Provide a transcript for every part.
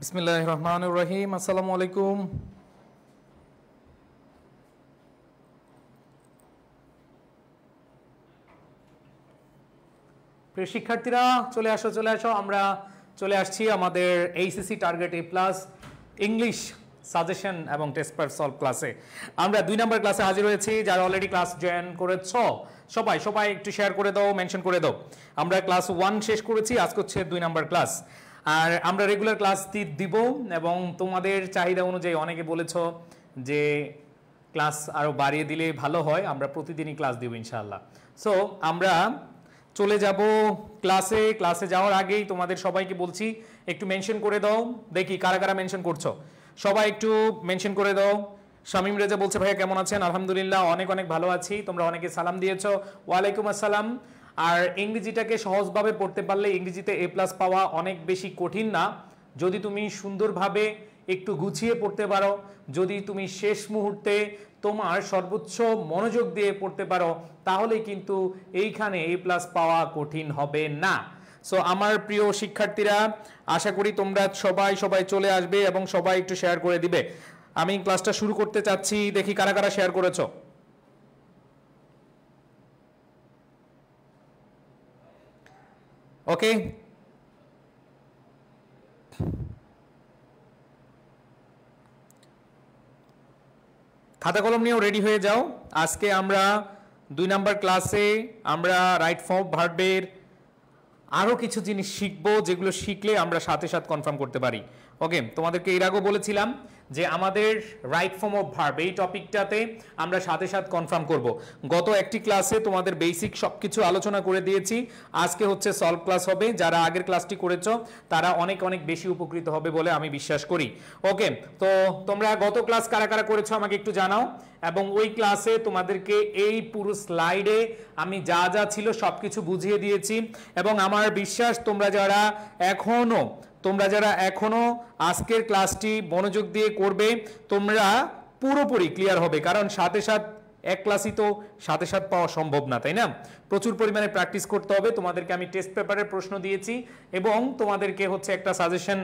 বিসমিল্লাহ রহমানুর রহিম আসসালামু আলাইকুম প্রিয় শিক্ষার্থীরা চলে আসো চলে আসো আমরা চলে আসছি আমাদের HSC target A plus English suggestion এবং টেস্ট পার সলভ ক্লাসে আমরা দুই নম্বর ক্লাসে হাজির হয়েছি যারা অলরেডি ক্লাস জয়েন করেছ সবাই সবাই একটু শেয়ার করে দাও মেনশন করে দাও আমরা ক্লাস ওয়ান শেষ করেছি আজকে হচ্ছে দুই নম্বর ক্লাস আর আমরা রেগুলার ক্লাস দিব এবং তোমাদের চাহিদা অনুযায়ী অনেকে বলেছ যে ক্লাস আরও বাড়িয়ে দিলে ভালো হয় আমরা প্রতিদিনই ক্লাস দিব ইনশাল্লাহ সো আমরা চলে যাব ক্লাসে ক্লাসে যাওয়ার আগেই তোমাদের সবাইকে বলছি একটু মেনশন করে দাও দেখি কারা কারা মেনশন করছো সবাই একটু মেনশন করে দাও শামীম রেজা বলছে ভাইয়া কেমন আছেন আলহামদুলিল্লাহ অনেক অনেক ভালো আছি তোমরা অনেকে সালাম দিয়েছো ওয়ালাইকুম আসসালাম আর ইংরেজিটাকে সহজভাবে পড়তে পারলে ইংরেজিতে এ প্লাস পাওয়া অনেক বেশি কঠিন না যদি তুমি সুন্দরভাবে একটু গুছিয়ে পড়তে পারো যদি তুমি শেষ মুহূর্তে তোমার সর্বোচ্চ মনোযোগ দিয়ে পড়তে পারো তাহলে কিন্তু এইখানে এ প্লাস পাওয়া কঠিন হবে না সো আমার প্রিয় শিক্ষার্থীরা আশা করি তোমরা সবাই সবাই চলে আসবে এবং সবাই একটু শেয়ার করে দিবে আমি ক্লাসটা শুরু করতে চাচ্ছি দেখি কারা কারা শেয়ার করেছো Okay. খাতা কলম নিয়েও রেডি হয়ে যাও আজকে আমরা দুই নাম্বার ক্লাসে আমরা রাইট ফর্ম ভার্বের আরও কিছু জিনিস শিখবো যেগুলো শিখলে আমরা সাথে সাথে কনফার্ম করতে পারি ওকে তোমাদেরকে এর আগেও বলেছিলাম যে আমাদের রাইট ফর্ম অফ ভার্ব এই টপিকটাতে আমরা সাথে সাথে কনফার্ম করব গত একটি ক্লাসে তোমাদের বেসিক সব কিছু আলোচনা করে দিয়েছি আজকে হচ্ছে সলভ ক্লাস হবে যারা আগের ক্লাসটি করেছ তারা অনেক অনেক বেশি উপকৃত হবে বলে আমি বিশ্বাস করি ওকে তো তোমরা গত ক্লাস কারা কারা করেছো আমাকে একটু জানাও এবং ওই ক্লাসে তোমাদেরকে এই পুরো স্লাইডে আমি যা যা ছিল সব কিছু বুঝিয়ে দিয়েছি এবং আমার বিশ্বাস তোমরা যারা এখনও তোমরা যারা এখনও আজকের ক্লাসটি মনোযোগ দিয়ে করবে তোমরা পুরোপুরি ক্লিয়ার হবে কারণ সাথে সাথে এক ক্লাসই তো সাথে সাথে পাওয়া সম্ভব না তাই না প্রচুর পরিমাণে প্র্যাকটিস করতে হবে তোমাদেরকে আমি টেস্ট পেপারের প্রশ্ন দিয়েছি এবং তোমাদেরকে হচ্ছে একটা সাজেশন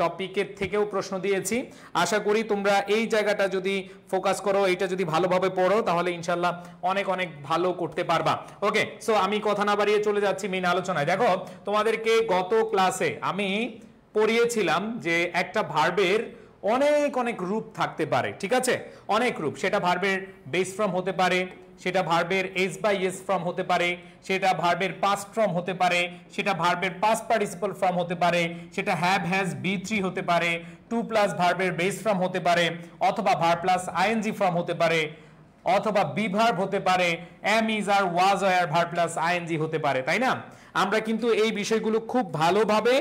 টপিকের থেকেও প্রশ্ন দিয়েছি আশা করি তোমরা এই জায়গাটা যদি ফোকাস করো এটা যদি ভালোভাবে পড়ো তাহলে ইনশাল্লাহ অনেক অনেক ভালো করতে পারবা ওকে সো আমি কথা না বাড়িয়ে চলে যাচ্ছি মেন আলোচনায় দেখো তোমাদেরকে গত ক্লাসে আমি পড়িয়েছিলাম যে একটা ভার্বের অনেক অনেক রূপ থাকতে পারে ঠিক আছে অনেক রূপ সেটা ভার্বের বেস ফ্রম হতে পারে সেটা ভার্বের এস বাই এস ফ্রম হতে পারে সেটা ভার্বের পাস্ট ফ্রম হতে পারে সেটা ভার্বের পাস্ট পার্টিসিপাল ফ্রম হতে পারে সেটা হ্যাভ হ্যাজ বি থ্রি হতে পারে টু প্লাস ভার্বের বেস ফ্রম হতে পারে অথবা ভার প্লাস আইএনজি ফ্রম হতে পারে অথবা বি ভার্ব হতে পারে এম ইজ আর ওয়াজ আর ভার প্লাস আইএনজি হতে পারে তাই না আমরা কিন্তু এই বিষয়গুলো খুব ভালোভাবে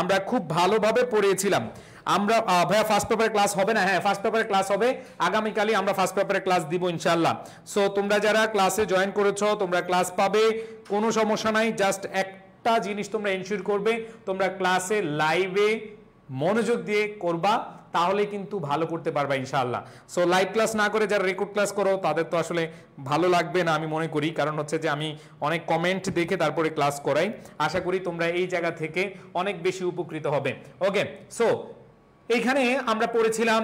আমরা খুব ভালোভাবে পড়িয়েছিলাম আমরা ভাইয়া ফার্স্ট পেপারের ক্লাস হবে না হ্যাঁ ফার্স্ট পেপারের ক্লাস হবে আগামীকালই আমরা ফার্স্ট পেপারের ক্লাস দিব ইনশাল্লাহ সো তোমরা যারা ক্লাসে জয়েন করেছো তোমরা ক্লাস পাবে কোনো সমস্যা নাই জাস্ট একটা জিনিস তোমরা এনশিওর করবে তোমরা ক্লাসে লাইভে মনোযোগ দিয়ে করবা তাহলে কিন্তু ভালো করতে পারবা ইনশাআল্লাহ সো লাইভ ক্লাস না করে যারা রেকর্ড ক্লাস করো তাদের তো আসলে ভালো লাগবে না আমি মনে করি কারণ হচ্ছে যে আমি অনেক কমেন্ট দেখে তারপরে ক্লাস করাই আশা করি তোমরা এই জায়গা থেকে অনেক বেশি উপকৃত হবে ওকে সো এইখানে আমরা পড়েছিলাম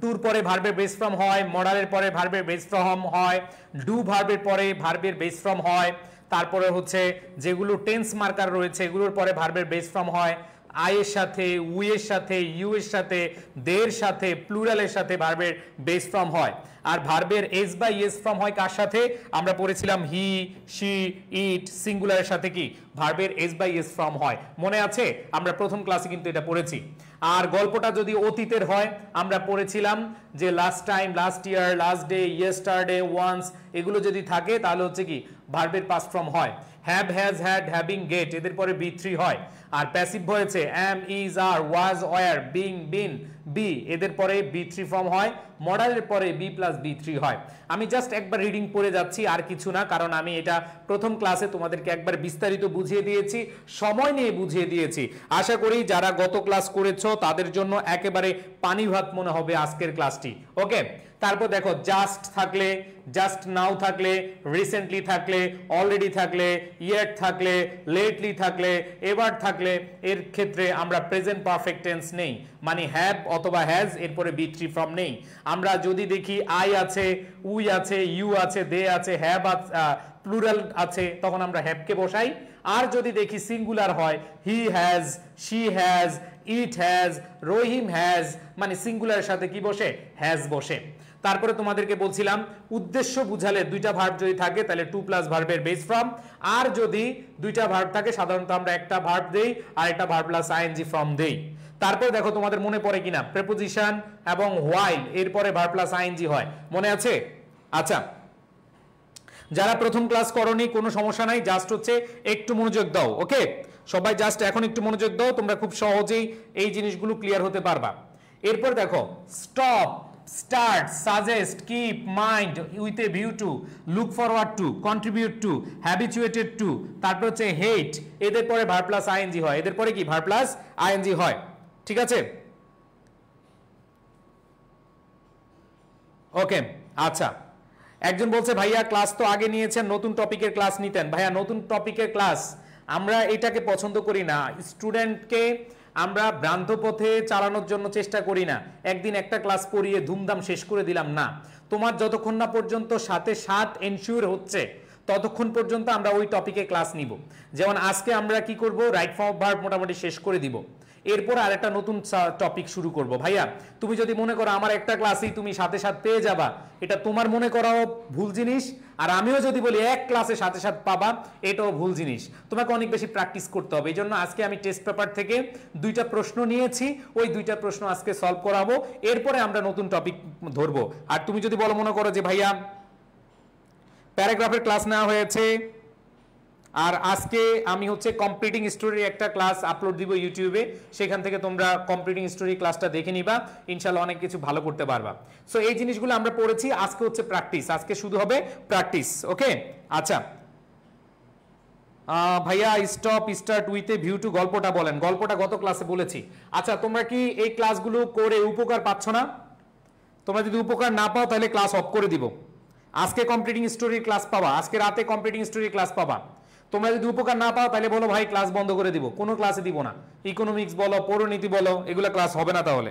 টুর পরে ভার্বের বেস ফ্রম হয় মডালের পরে ভার্বের বেস ফ্রম হয় ডু ভার্বের পরে ভার্বের বেস ফ্রম হয় তারপরে হচ্ছে যেগুলো টেন্স মার্কার রয়েছে এগুলোর পরে ভার্বের বেস ফ্রম হয় আয়ের সাথে উয়ের সাথে ইউ এর সাথে দের সাথে প্লুরালের সাথে ভার্বের বেস ফ্রম হয় আর ভার্বের এস বা এস ফ্রম হয় কার সাথে আমরা পড়েছিলাম হি শি ইট সিঙ্গুলারের সাথে কি ভার্বের এস বা এস ফ্রম হয় মনে আছে আমরা প্রথম ক্লাসে কিন্তু এটা পড়েছি আর গল্পটা যদি অতীতের হয় আমরা পড়েছিলাম যে last time last year last day yesterday once এগুলো যদি থাকে তাহলে হচ্ছে কি ভার্বের পাস ফ্রম হয় have has had having get এদের পরে বি থ্রি হয় আর প্যাসিভ হয়েছে am is are was were being been be এদের পরে বি থ্রি ফর্ম হয় মডেলের পরে বি প্লাস বি থ্রি হয় আমি জাস্ট একবার রিডিং পড়ে যাচ্ছি আর কিছু না কারণ আমি এটা প্রথম ক্লাসে তোমাদেরকে একবার বিস্তারিত বুঝিয়ে দিয়েছি সময় নিয়ে বুঝিয়ে দিয়েছি আশা করি যারা গত ক্লাস করেছো তাদের জন্য একেবারে পানি ভাত মনে হবে আজকের ক্লাসটি ওকে তারপর দেখো জাস্ট থাকলে জাস্ট নাও থাকলে রিসেন্টলি থাকলে অলরেডি থাকলে ইয়ার থাকলে লেটলি থাকলে এবার থাকলে এর ক্ষেত্রে আমরা প্রেজেন্ট পারফেক্টেন্স নেই মানে হ্যাভ অথবা হ্যাজ এরপরে বি থ্রি ফর্ম নেই আমরা যদি দেখি আই আছে উই আছে ইউ আছে দে আছে হ্যাভ প্লুরাল আছে তখন আমরা হ্যাভকে বসাই আর যদি দেখি সিঙ্গুলার হয় he has she has it has Rahim has মানে সিঙ্গুলারের সাথে কি বসে হ্যাজ বসে তারপরে তোমাদেরকে বলছিলাম উদ্দেশ্য বুঝালে দুইটা ভার্ব যদি থাকে তাহলে টু প্লাস ভার্বের বেস ফর্ম আর যদি দুইটা ভার্ব থাকে সাধারণত আমরা একটা ভার্ব দেই আর একটা ভার্ব প্লাস আইএনজি ফর্ম দেই তারপর দেখো তোমাদের মনে পড়ে কিনা প্রেপোজিশন এবং হোয়াইল এরপরে ভার প্লাস আইএনজি হয় মনে আছে আচ্ছা যারা প্রথম ক্লাস করনি কোনো সমস্যা নাই জাস্ট হচ্ছে একটু মনোযোগ দাও ওকে সবাই জাস্ট এখন একটু মনোযোগ দাও তোমরা খুব সহজেই এই জিনিসগুলো ক্লিয়ার হতে পারবা এরপর দেখো stop start suggest keep mind with a view to look forward to contribute to habituated to তারপর হচ্ছে হেট এদের পরে ভার প্লাস আইএনজি হয় এদের পরে কি ভার প্লাস আইএনজি হয় ঠিক আছে ওকে আচ্ছা একজন বলছে ভাইয়া ক্লাস তো আগে নিয়েছেন নতুন টপিকের ক্লাস নিতেন ভাইয়া নতুন টপিকের ক্লাস আমরা এটাকে পছন্দ করি না স্টুডেন্টকে আমরা ভ্রান্ত পথে চালানোর জন্য চেষ্টা করি না একদিন একটা ক্লাস পড়িয়ে ধুমধাম শেষ করে দিলাম না তোমার যতক্ষণ না পর্যন্ত সাথে সাত এনশিওর হচ্ছে ততক্ষণ পর্যন্ত আমরা ওই টপিকে ক্লাস নিব যেমন আজকে আমরা কি করব রাইট ফর্ম ভার্ব মোটামুটি শেষ করে দিব এরপর আর একটা নতুন টপিক শুরু করব ভাইয়া তুমি যদি মনে করো আমার একটা ক্লাসেই তুমি সাথে সাথে পেয়ে যাবা এটা তোমার মনে করাও ভুল জিনিস আর আমিও যদি বলি এক ক্লাসে সাথে সাথে পাবা এটাও ভুল জিনিস তোমাকে অনেক বেশি প্র্যাকটিস করতে হবে এই জন্য আজকে আমি টেস্ট পেপার থেকে দুইটা প্রশ্ন নিয়েছি ওই দুইটা প্রশ্ন আজকে সলভ করাবো এরপরে আমরা নতুন টপিক ধরবো আর তুমি যদি বলো মনে করো যে ভাইয়া প্যারাগ্রাফের ক্লাস নেওয়া হয়েছে আর আজকে আমি হচ্ছে কম্পিটিং স্টোরির একটা ক্লাস আপলোড দিব ইউটিউবে সেখান থেকে তোমরা কম্পিটিং স্টোরি ক্লাসটা দেখে নিবা ইনশাল্লাহ অনেক কিছু ভালো করতে পারবা সো এই জিনিসগুলো আমরা পড়েছি আজকে হচ্ছে প্র্যাকটিস আজকে শুধু হবে প্র্যাকটিস ওকে আচ্ছা ভাইয়া stop start with a view to গল্পটা বলেন গল্পটা গত ক্লাসে বলেছি আচ্ছা তোমরা কি এই ক্লাসগুলো করে উপকার পাচ্ছ না তোমরা যদি উপকার না পাও তাহলে ক্লাস অফ করে দিব আজকে কম্পিটিং স্টোরির ক্লাস পাবা আজকে রাতে কম্পিটিং স্টোরির ক্লাস পাবা তোমরা যদি উপকার না পাও তাহলে বলো ভাই ক্লাস বন্ধ করে দিব কোনো ক্লাসে দিব না ইকোনমিক্স বলো পৌরনীতি বলো এগুলো ক্লাস হবে না তাহলে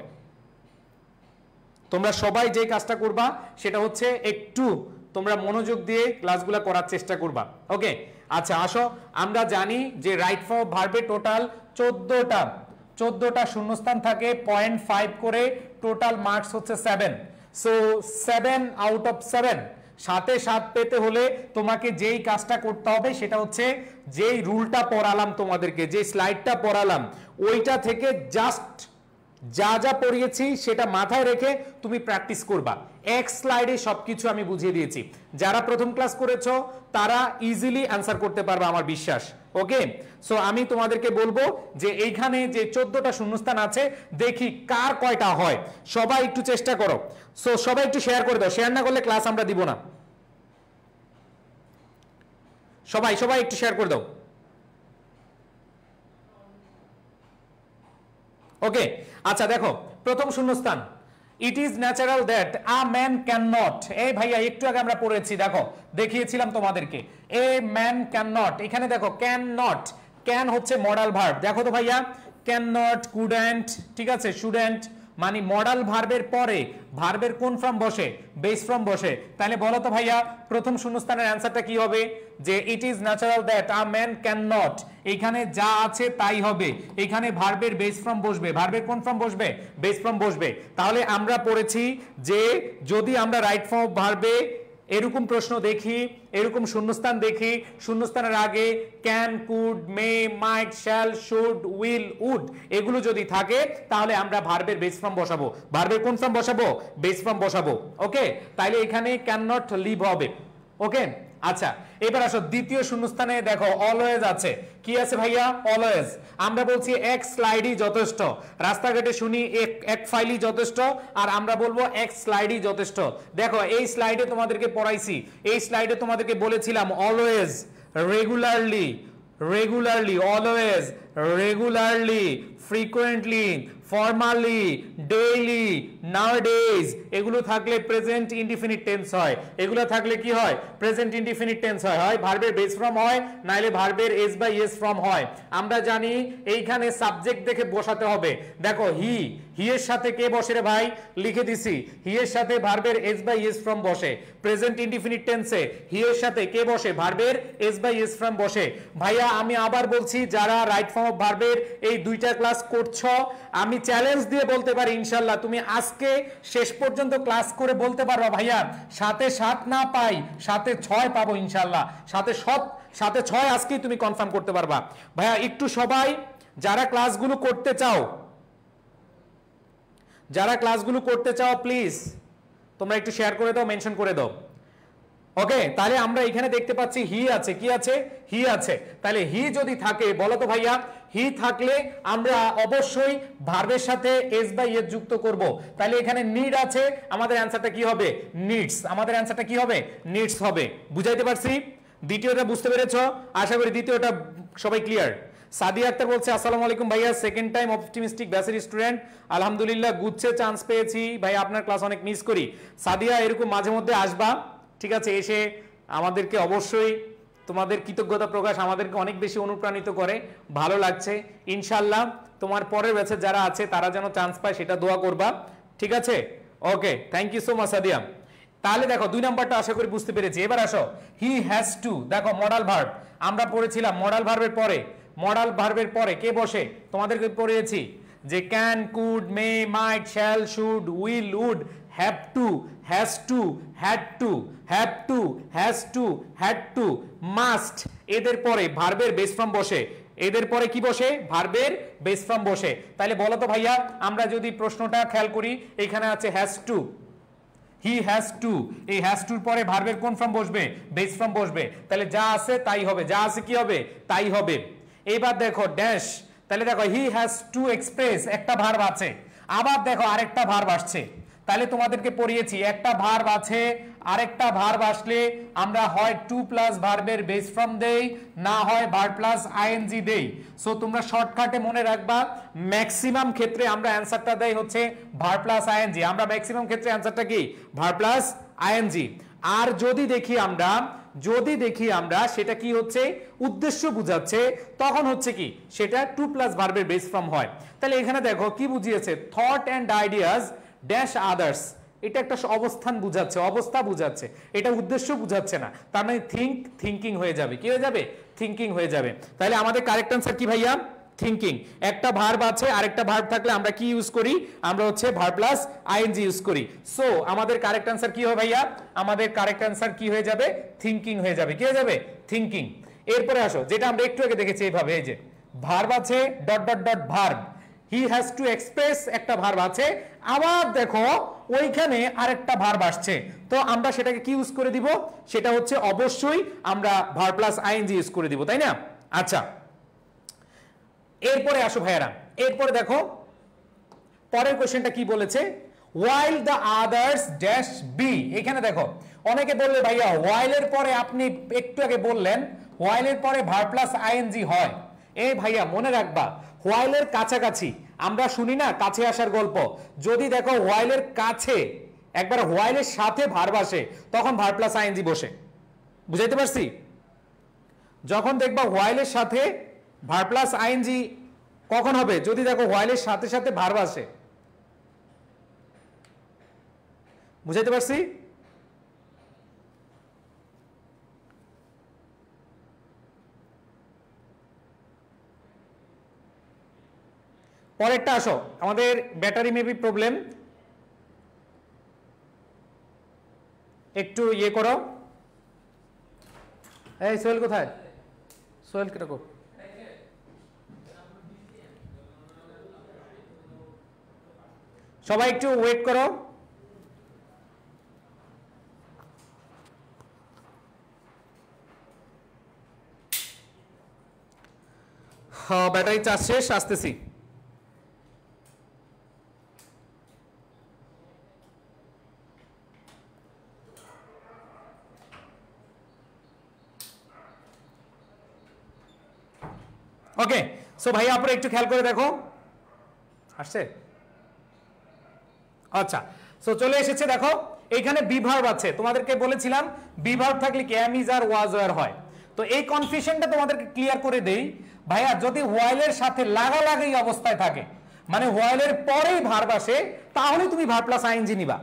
তোমরা সবাই যে কাজটা করবা সেটা হচ্ছে একটু তোমরা মনোযোগ দিয়ে ক্লাসগুলো করার চেষ্টা করবা ওকে আচ্ছা আসো আমরা জানি যে রাইট ফর ভার্বে টোটাল চোদ্দোটা চোদ্দটা শূন্যস্থান থাকে পয়েন্ট ফাইভ করে টোটাল মার্কস হচ্ছে seven so seven out of seven সাথে সাত পেতে হলে তোমাকে যেই কাজটা করতে হবে সেটা হচ্ছে যেই রুলটা পড়ালাম তোমাদেরকে যে স্লাইডটা পড়ালাম ওইটা থেকে জাস্ট যা যা পড়িয়েছি সেটা মাথায় রেখে তুমি প্র্যাকটিস করবা এক স্লাইডে সব কিছু আমি বুঝিয়ে দিয়েছি যারা প্রথম ক্লাস করেছো তারা ইজিলি অ্যান্সার করতে পারবে আমার বিশ্বাস ওকে সো আমি তোমাদেরকে বলবো যে এইখানে যে চোদ্দটা শূন্যস্থান আছে দেখি কার কয়টা হয় সবাই একটু চেষ্টা করো সো সবাই একটু শেয়ার করে দাও শেয়ার না করলে ক্লাস আমরা দিব না সবাই সবাই একটু শেয়ার করে দাও ওকে আচ্ছা দেখো প্রথম শূন্যস্থান it is natural that a man can not এই ভাইয়া একটু আগে আমরা পড়েছি দেখো দেখিয়েছিলাম তোমাদেরকে এ ম্যান ক্যান নট এখানে দেখো ক্যান নট ক্যান হচ্ছে মডাল ভার্ব দেখো তো ভাইয়া ক্যান নট কুডেন্ট ঠিক আছে স্টুডেন্ট মানে মডাল ভার্বের পরে ভার্বের কোন ফর্ম বসে বেস ফর্ম বসে তাহলে বলো তো ভাইয়া প্রথম শূন্যস্থানের অ্যান্সারটা কি হবে যে it is natural that a man can not এখানে যা আছে তাই হবে এখানে ভার্বের বেস ফর্ম বসবে ভার্বের কোন ফর্ম বসবে বেস ফর্ম বসবে তাহলে আমরা পড়েছি যে যদি আমরা রাইট ফর্ম ভার্বে এরকম প্রশ্ন দেখি এরকম শূন্যস্থান দেখি শূন্যস্থানের আগে can could may might shall should will would এগুলো যদি থাকে তাহলে আমরা ভার্বের বেস ফর্ম বসাবো ভার্বের কোন ফর্ম বসাবো বেস ফর্ম বসাবো ওকে তাইলে এখানে ক্যান নট লিভ হবে ওকে আচ্ছা এবার আসো দ্বিতীয় শূন্যস্থানে দেখো অলওয়েজ আছে কি আছে ভাইয়া অলওয়েজ আমরা বলছি এক স্লাইডই যথেষ্ট রাস্তাঘাটে শুনি এক এক ফাইলই যথেষ্ট আর আমরা বলবো এক স্লাইডই যথেষ্ট দেখো এই স্লাইডে তোমাদেরকে পড়াইছি এই স্লাইডে তোমাদেরকে বলেছিলাম always regularly regularly always regularly frequently formally daily nowadays এগুলো থাকলে প্রেজেন্ট ইনডিফিনিট টেন্স হয় এগুলো থাকলে কি হয় প্রেজেন্ট ইনডিফিনিট টেন্স হয় হয় ভার্বের বেস ফ্রম হয় নাইলে ভার্বের এস বাই এস ফ্রম হয় আমরা জানি এইখানে সাবজেক্ট দেখে বসাতে হবে দেখো হি হি এর সাথে কে বসে রে ভাই লিখে দিছি হি এর সাথে ভার্বের এস বাই এস ফ্রম বসে প্রেজেন্ট ইনডিফিনিট টেন্সে হি এর সাথে কে বসে ভার্বের এস বাই এস ফ্রম বসে ভাইয়া আমি আবার বলছি যারা রাইট ফর্ম অফ ভার্বের এই দুইটা ক্লাস করছো আমি আমি চ্যালেঞ্জ দিয়ে বলতে পারি ইনশাল্লাহ তুমি আজকে শেষ পর্যন্ত ক্লাস করে বলতে পারবা ভাইয়া সাথে সাত না পাই সাথে ছয় পাবো ইনশাল্লাহ সাথে সব সাথে ছয় আজকেই তুমি কনফার্ম করতে পারবা ভাইয়া একটু সবাই যারা ক্লাসগুলো করতে চাও যারা ক্লাসগুলো করতে চাও প্লিজ তোমরা একটু শেয়ার করে দাও মেনশন করে দাও ওকে তাহলে আমরা এখানে দেখতে পাচ্ছি হি আছে কি আছে হি আছে তাহলে হি যদি থাকে বলো তো ভাইয়া হি থাকলে আমরা অবশ্যই ভার্বের সাথে এস বাই এস যুক্ত করব। তাহলে এখানে নিড আছে আমাদের অ্যান্সারটা কি হবে নিডস আমাদের অ্যান্সারটা কি হবে নিডস হবে বুঝাইতে পারছি দ্বিতীয়টা বুঝতে পেরেছ আশা করি দ্বিতীয়টা সবাই ক্লিয়ার সাদিয়া আক্তার বলছে আসসালামু আলাইকুম ভাইয়া সেকেন্ড টাইম অপটিমিস্টিক ব্যাচের স্টুডেন্ট আলহামদুলিল্লাহ গুচ্ছে চান্স পেয়েছি ভাই আপনার ক্লাস অনেক মিস করি সাদিয়া এরকম মাঝে মধ্যে আসবা ঠিক আছে এসে আমাদেরকে অবশ্যই তোমাদের কৃতজ্ঞতা প্রকাশ আমাদেরকে অনেক বেশি অনুপ্রাণিত করে ভালো লাগছে ইনশাল্লাহ তোমার পরের ব্যাচে যারা আছে তারা যেন চান্স পায় সেটা দোয়া করবা ঠিক আছে okay thank you so much Sadia তাহলে দেখো দুই নাম্বারটা আশা করি বুঝতে পেরেছি এবার আসো হি হ্যাজ টু দেখো মডাল ভার্ব আমরা পড়েছিলাম মডাল ভার্বের পরে মডাল ভার্বের পরে কে বসে তোমাদেরকে পড়িয়েছি যে can could may might shall should will would have to has to had to have to has to had to must এদের পরে ভার্বের বেস ফর্ম বসে এদের পরে কি বসে ভার্বের বেস ফর্ম বসে তাহলে বলো তো ভাইয়া আমরা যদি প্রশ্নটা খেয়াল করি এখানে আছে has to he has to এই হ্যাজ টুর পরে ভার্বের কোন ফর্ম বসবে বেস ফর্ম বসবে তাহলে যা আছে তাই হবে যা আছে কি হবে তাই হবে এবার দেখো ড্যাশ তাহলে দেখো হি হ্যাজ টু এক্সপ্রেস একটা ভার্ব আছে আবার দেখো আরেকটা ভার্ব আসছে তাহলে তোমাদেরকে পড়িয়েছি একটা ভার্ব আছে আরেকটা ভার্ব আসলে আমরা হয় টু প্লাস ভার্বের বেস ফর্ম দেই না হয় ভার্ব প্লাস আইএনজি দেই সো তোমরা শর্টকাটে মনে রাখবা ম্যাক্সিমাম ক্ষেত্রে আমরা অ্যান্সারটা দেই হচ্ছে ভার্ব প্লাস আইএনজি আমরা ম্যাক্সিমাম ক্ষেত্রে অ্যান্সারটা কি ভার্ব প্লাস আইএনজি আর যদি দেখি আমরা যদি দেখি আমরা সেটা কি হচ্ছে উদ্দেশ্য বুঝাচ্ছে তখন হচ্ছে কি সেটা টু প্লাস ভার্বের বেস ফর্ম হয় তাহলে এখানে দেখো কি বুঝিয়েছে thought and ideas dash others এটা একটা অবস্থান বুঝাচ্ছে অবস্থা বুঝাচ্ছে এটা উদ্দেশ্য বুঝাচ্ছে না তার মানে থিঙ্ক থিঙ্কিং হয়ে যাবে কি হয়ে যাবে থিঙ্কিং হয়ে যাবে তাহলে আমাদের কারেক্ট আনসার কি ভাইয়া থিঙ্কিং একটা ভার্ব আছে আরেকটা ভার্ব থাকলে আমরা কি ইউজ করি আমরা হচ্ছে ভার্ব প্লাস আইএনজি ইউজ করি সো আমাদের কারেক্ট আনসার কি হবে ভাইয়া আমাদের কারেক্ট আনসার কি হয়ে যাবে থিঙ্কিং হয়ে যাবে কি হয়ে যাবে থিঙ্কিং এরপরে আসো যেটা আমরা একটু আগে দেখেছি এইভাবে এই যে ভার্ব আছে dot dot dot verb he has to express একটা ভার্ব আছে আবার দেখো ওইখানে আরেকটা ভার্ব আসছে তো আমরা সেটাকে কি ইউজ করে দিব সেটা হচ্ছে অবশ্যই আমরা ভার প্লাস আইএনজি ইউজ করে দিব তাই না আচ্ছা এরপরে আসো ভাইয়ারা এরপরে দেখো পরের কোশ্চেনটা কি বলেছে while the others dash B এখানে দেখো অনেকে বললে ভাইয়া এর পরে আপনি একটু আগে বললেন এর পরে ভার প্লাস আইএনজি হয় এই ভাইয়া মনে রাখবা হোয়াইলের কাছাকাছি আমরা শুনি না কাছে আসার গল্প যদি দেখো হোয়াইলের কাছে একবার হোয়াইলের সাথে ভার বসে তখন ভার প্লাস আইএনজি বসে বুঝাইতে পারছি যখন দেখবা হোয়াইলের সাথে ভার প্লাস আইএনজি কখন হবে যদি দেখো হোয়াইলের সাথে সাথে ভার বসে বুঝাইতে পারছি পরেরটা আসো আমাদের ব্যাটারি মেবি প্রবলেম একটু ইয়ে করো এই সোহেল কোথায় সোহেল কিরকম সবাই একটু ওয়েট করো ব্যাটারি চার্জ শেষ আসতেছি সো ভাই আপনারা একটু খেয়াল করে দেখো আসছে আচ্ছা সো চলে এসেছে দেখো এইখানে বিভার্ব আছে তোমাদেরকে বলেছিলাম বিভার্ব থাকলে কি ইজ আর ওয়াজ ওয়ার হয় তো এই কনফিউশনটা তোমাদেরকে ক্লিয়ার করে দেই ভাইয়া যদি এর সাথে লাগালাগি অবস্থায় থাকে মানে হোয়াইলের পরেই ভার্ব আসে তাহলে তুমি ভার প্লাস আইনজি নিবা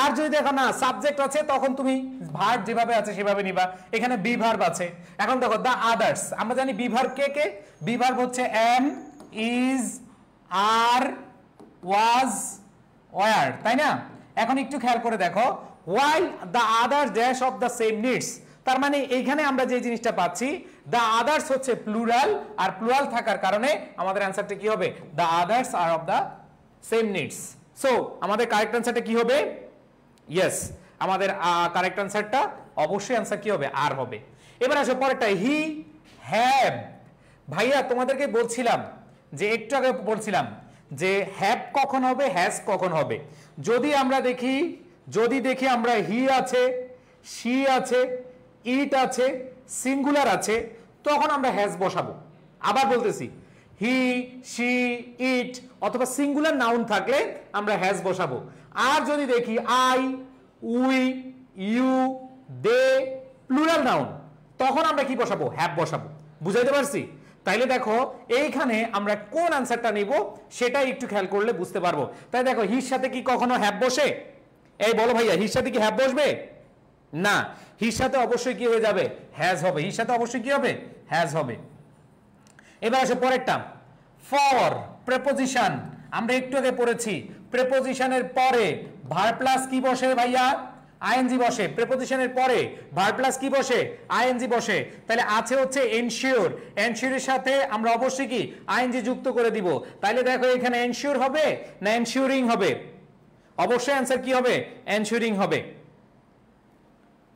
আর যদি দেখো না সাবজেক্ট আছে তখন তুমি ভার্ব যেভাবে আছে সেভাবে নিবা এখানে বি ভার্ব আছে এখন দেখো দ্য আদার্স আমরা জানি বি ভার্ব কে কে বি ভার্ব হচ্ছে am is are was were তাই না এখন একটু খেয়াল করে দেখো while the others dash of the same needs তার মানে এইখানে আমরা যে জিনিসটা পাচ্ছি দ্য আদার্স হচ্ছে প্লুরাল আর প্লুরাল থাকার কারণে আমাদের অ্যান্সারটা কি হবে the others are of the same needs so আমাদের কারেক্ট অ্যান্সারটা কি হবে ইয়েস আমাদের কারেক্ট অ্যান্সারটা অবশ্যই অ্যান্সার কি হবে আর হবে এবার আসো পরেরটা হি হ্যাব ভাইয়া তোমাদেরকে বলছিলাম যে একটু আগে বলছিলাম যে হ্যাব কখন হবে হ্যাজ কখন হবে যদি আমরা দেখি যদি দেখি আমরা হি আছে সি আছে ইট আছে সিঙ্গুলার আছে তখন আমরা হ্যাজ বসাবো আবার বলতেছি হি সি ইট অথবা সিঙ্গুলার নাউন থাকলে আমরা হ্যাজ বসাবো আর যদি দেখি I we you they plural noun তখন আমরা কি বসাবো হ্যাপ বসাবো বুঝাইতে পারছি তাইলে দেখো এইখানে আমরা কোন আনসারটা নিব সেটা একটু খেয়াল করলে বুঝতে পারবো তাই দেখো হির সাথে কি কখনো হ্যাপ বসে এই বলো ভাইয়া হির সাথে কি হ্যাপ বসবে না হির সাথে অবশ্যই কি হয়ে যাবে হ্যাজ হবে হির সাথে অবশ্যই কি হবে হ্যাজ হবে এবার আসো পরেরটা ফর প্রেপোজিশন আমরা একটু আগে পড়েছি প্রেপোজিশনের পরে ভার প্লাস কি বসে ভাইয়া আইএনজি বসে প্রেপোজিশনের পরে ভার প্লাস কি বসে আইএনজি বসে তাহলে আছে হচ্ছে এনশিওর এনশিওরের সাথে আমরা অবশ্যই কি আইএনজি যুক্ত করে দিব তাহলে দেখো এখানে এনশিওর হবে না এনশিওরিং হবে অবশ্যই অ্যান্সার কি হবে এনশিওরিং হবে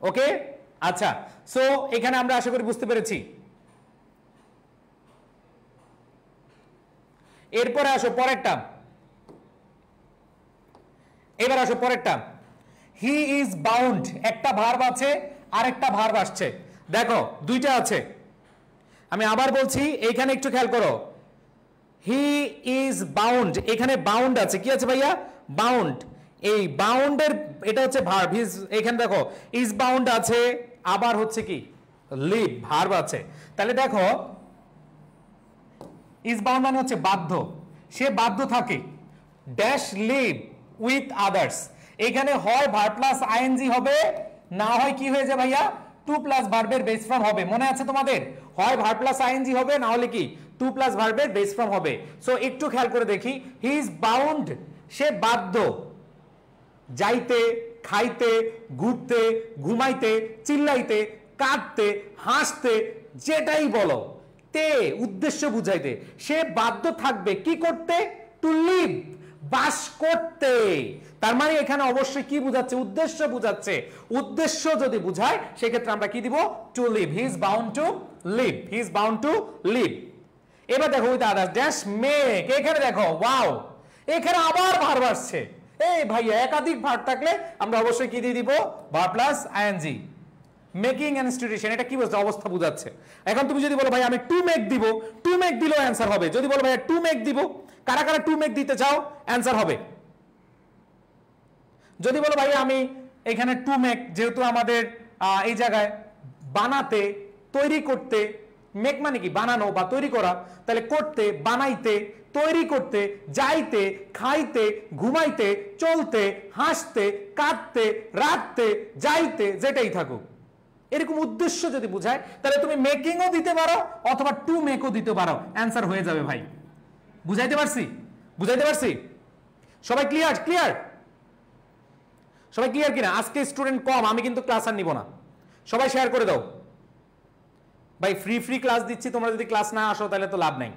ওকে আচ্ছা সো এখানে আমরা আশা করি বুঝতে পেরেছি এরপরে আসো পরেরটা এবার আসো পরেরটা হি ইজ বাউন্ড একটা ভার্ব আছে আর একটা ভার্ব আসছে দেখো দুইটা আছে আমি আবার বলছি এইখানে একটু খেয়াল করো হি ইজ বাউন্ড এখানে বাউন্ড আছে কি আছে ভাইয়া বাউন্ড এই বাউন্ডের এটা হচ্ছে ভার্ব ইজ এখানে দেখো ইজ বাউন্ড আছে আবার হচ্ছে কি লিভ ভার্ব আছে তাহলে দেখো ইজ বাউন্ড মানে হচ্ছে বাধ্য সে বাধ্য থাকে ড্যাশ লিভ উইথ আদার্স এখানে হয় ভার প্লাস আইএনজি হবে না হয় কি হয়ে যাবে ভাইয়া টু প্লাস ভার্বের বেস ফর্ম হবে মনে আছে তোমাদের হয় ভার প্লাস আইএনজি হবে না হলে কি টু প্লাস ভার্বের বেস ফর্ম হবে সো একটু খেয়াল করে দেখি হি ইজ বাউন্ড সে বাধ্য যাইতে খাইতে ঘুরতে ঘুমাইতে চিল্লাইতে কাঁদতে হাসতে যেটাই বলো তে উদ্দেশ্য বুঝাইতে সে বাধ্য থাকবে কি করতে টু লিভ বাস করতে তার মানে এখানে অবশ্যই কি বুঝাচ্ছে উদ্দেশ্য বুঝাচ্ছে উদ্দেশ্য যদি বুঝায় সেক্ষেত্রে আমরা কি দিব to live he is bound to live he is bound to live এবার দেখো উইথ আদার্স ড্যাশ মেক এখানে দেখো ওয়াও এখানে আবার ভার বাড়ছে এই ভাইয়া একাধিক ভার থাকলে আমরা অবশ্যই কি দিয়ে দিব ভার প্লাস আইএনজি মেকিং ইনস্টিটিউশন এটা কি বলছে অবস্থা বোঝাচ্ছে এখন তুমি যদি বলো ভাই আমি টু মেক দিব টু মেক দিলেও অ্যান্সার হবে যদি বলো ভাই টু মেক দিব কারা কারা টু মেক দিতে চাও অ্যান্সার হবে যদি বলো ভাই আমি এখানে টু মেক যেহেতু আমাদের এই জায়গায় বানাতে তৈরি করতে মেক মানে কি বানানো বা তৈরি করা তাহলে করতে বানাইতে তৈরি করতে যাইতে খাইতে ঘুমাইতে চলতে হাসতে কাঁদতে রাখতে যাইতে যেটাই থাকুক এরকম উদ্দেশ্য যদি বুঝায় তাহলে তুমি মেকিংও দিতে পারো অথবা টু মেকও দিতে পারো অ্যান্সার হয়ে যাবে ভাই বুঝাইতে পারছি বুঝাইতে পারছি সবাই ক্লিয়ার ক্লিয়ার সবাই ক্লিয়ার কিনা আজকে স্টুডেন্ট কম আমি কিন্তু ক্লাস আর নিব না সবাই শেয়ার করে দাও ভাই ফ্রি ফ্রি ক্লাস দিচ্ছি তোমরা যদি ক্লাস না আসো তাহলে তো লাভ নাই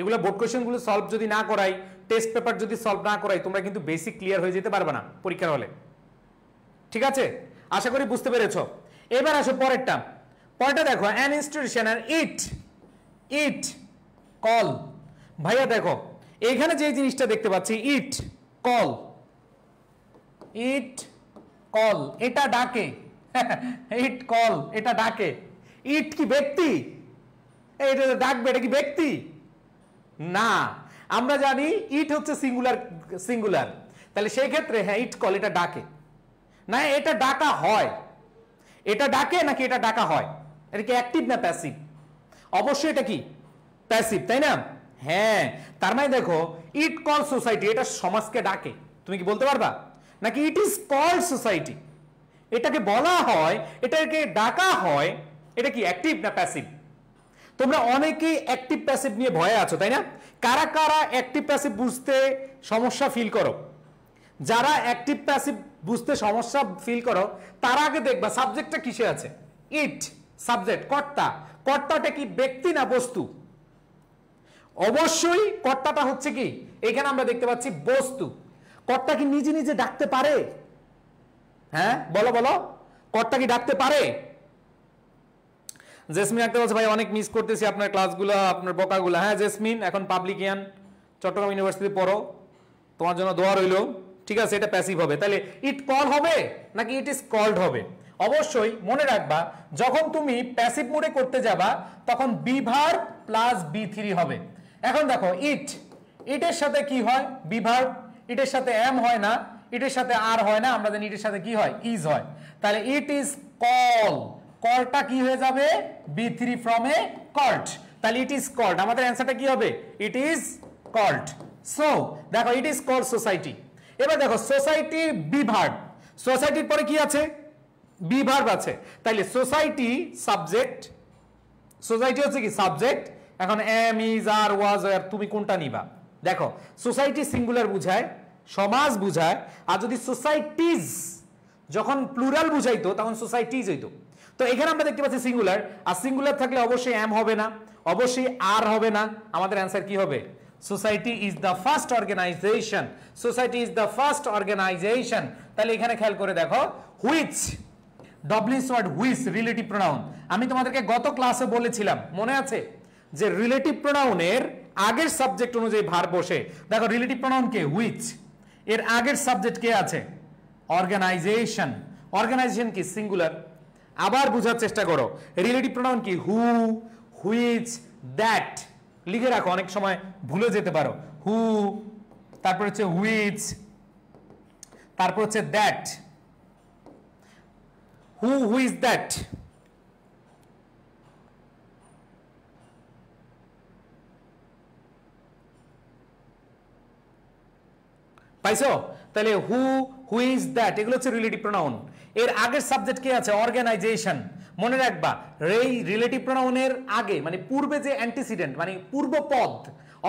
এগুলো বোর্ড কোয়েশনগুলো সলভ যদি না করাই টেস্ট পেপার যদি সলভ না করাই তোমরা কিন্তু বেসিক ক্লিয়ার হয়ে যেতে পারবে না পরীক্ষার হলে ঠিক আছে আশা করি বুঝতে পেরেছ এবার আসো পরেরটা পরেরটা দেখো অ্যান ইনস্টিটিউশন আর ইট ইট কল ভাইয়া দেখো এখানে যে জিনিসটা দেখতে পাচ্ছি ইট কল ইট কল এটা ডাকে ইট কল এটা ডাকে ইট কি ব্যক্তি এটা ডাকবে এটা কি ব্যক্তি না আমরা জানি ইট হচ্ছে সিঙ্গুলার সিঙ্গুলার তাহলে সেই ক্ষেত্রে হ্যাঁ ইট কল এটা ডাকে না এটা ডাকা হয় এটা ডাকে নাকি এটা ডাকা হয় এটা কি অ্যাক্টিভ না প্যাসিভ অবশ্যই এটা কি প্যাসিভ তাই না হ্যাঁ তার মানে দেখো ইট কল সোসাইটি এটা সমাজকে ডাকে তুমি কি বলতে পারবা নাকি ইট ইজ কল সোসাইটি এটাকে বলা হয় এটাকে ডাকা হয় এটা কি অ্যাক্টিভ না প্যাসিভ তোমরা অনেকেই অ্যাক্টিভ প্যাসিভ নিয়ে ভয়ে আছো তাই না কারা কারা অ্যাক্টিভ প্যাসিভ বুঝতে সমস্যা ফিল করো যারা অ্যাক্টিভ প্যাসিভ বুঝতে সমস্যা ফিল করো তার আগে দেখবা সাবজেক্টটা কিসে আছে ইট সাবজেক্ট কর্তা কর্তাটা কি ব্যক্তি না বস্তু অবশ্যই কর্তাটা হচ্ছে কি এখানে আমরা দেখতে পাচ্ছি বস্তু কর্তা কি নিজে নিজে ডাকতে পারে হ্যাঁ বলো বলো কর্তা কি ডাকতে পারে জেসমিন একটা বলছে ভাই অনেক মিস করতেছি আপনার ক্লাসগুলো আপনার বোকাগুলো হ্যাঁ জেসমিন এখন পাবলিকিয়ান চট্টগ্রাম ইউনিভার্সিটি পড়ো তোমার জন্য দোয়া রইল ঠিক আছে এটা প্যাসিভ হবে তাহলে ইট কল হবে নাকি ইট ইজ কল্ড হবে অবশ্যই মনে রাখবা যখন তুমি প্যাসিভ মোডে করতে যাবা তখন be verb plus B three হবে এখন দেখো ইট ইটের সাথে কি হয় বিভার ইটের সাথে এম হয় না ইটের সাথে আর হয় না আমরা জানি ইটের সাথে কি হয় ইজ হয় তাহলে ইট ইজ কল কলটা কি হয়ে যাবে B three from a cult তাহলে ইট ইজ কল্ট আমাদের অ্যান্সারটা কি হবে ইট ইজ কল্ট সো দেখো ইট ইজ কল সোসাইটি এবার দেখো সোসাইটি বিভার্ব সোসাইটির পরে কি আছে বিভার্ব আছে তাইলে সোসাইটি সাবজেক্ট সোসাইটি হচ্ছে কি সাবজেক্ট এখন এম ইজ আর ওয়াজ আর তুমি কোনটা নিবা দেখো সোসাইটি সিঙ্গুলার বুঝায় সমাজ বুঝায় আর যদি সোসাইটিজ যখন প্লুরাল বুঝাইতো তখন সোসাইটিজ হইতো তো এখানে আমরা দেখতে পাচ্ছি সিঙ্গুলার আর সিঙ্গুলার থাকলে অবশ্যই এম হবে না অবশ্যই আর হবে না আমাদের অ্যান্সার কি হবে society is the first organization society is the first organization তাহলে এখানে খেয়াল করে দেখো হুইচ ডব্লিউস ওয়ার্ড হুইচ রিলেটিভ প্রোনাউন আমি তোমাদেরকে গত ক্লাসে বলেছিলাম মনে আছে যে রিলেটিভ প্রোনাউনের আগের সাবজেক্ট অনুযায়ী ভার বসে দেখো রিলেটিভ প্রোনাউন কে হুইচ এর আগের সাবজেক্ট কে আছে অর্গানাইজেশন অর্গানাইজেশন কি সিঙ্গুলার আবার বোঝার চেষ্টা করো রিলেটিভ প্রোনাউন কি হু হুইচ দ্যাট লিখে রাখো অনেক সময় ভুলে যেতে পারো হু তারপর হচ্ছে হুইচ তারপর হচ্ছে দ্যাট হু হুইজ দ্যাট পাইছো তাহলে হু হু ইজ দ্যাট এগুলো হচ্ছে রিলেটিভ প্রোনাউন এর আগের সাবজেক্ট কে আছে অর্গানাইজেশন মনে রাখবা এই রিলেটিভ প্রোনাউনের আগে মানে পূর্বে যে অ্যান্টিসিডেন্ট মানে পূর্ব পদ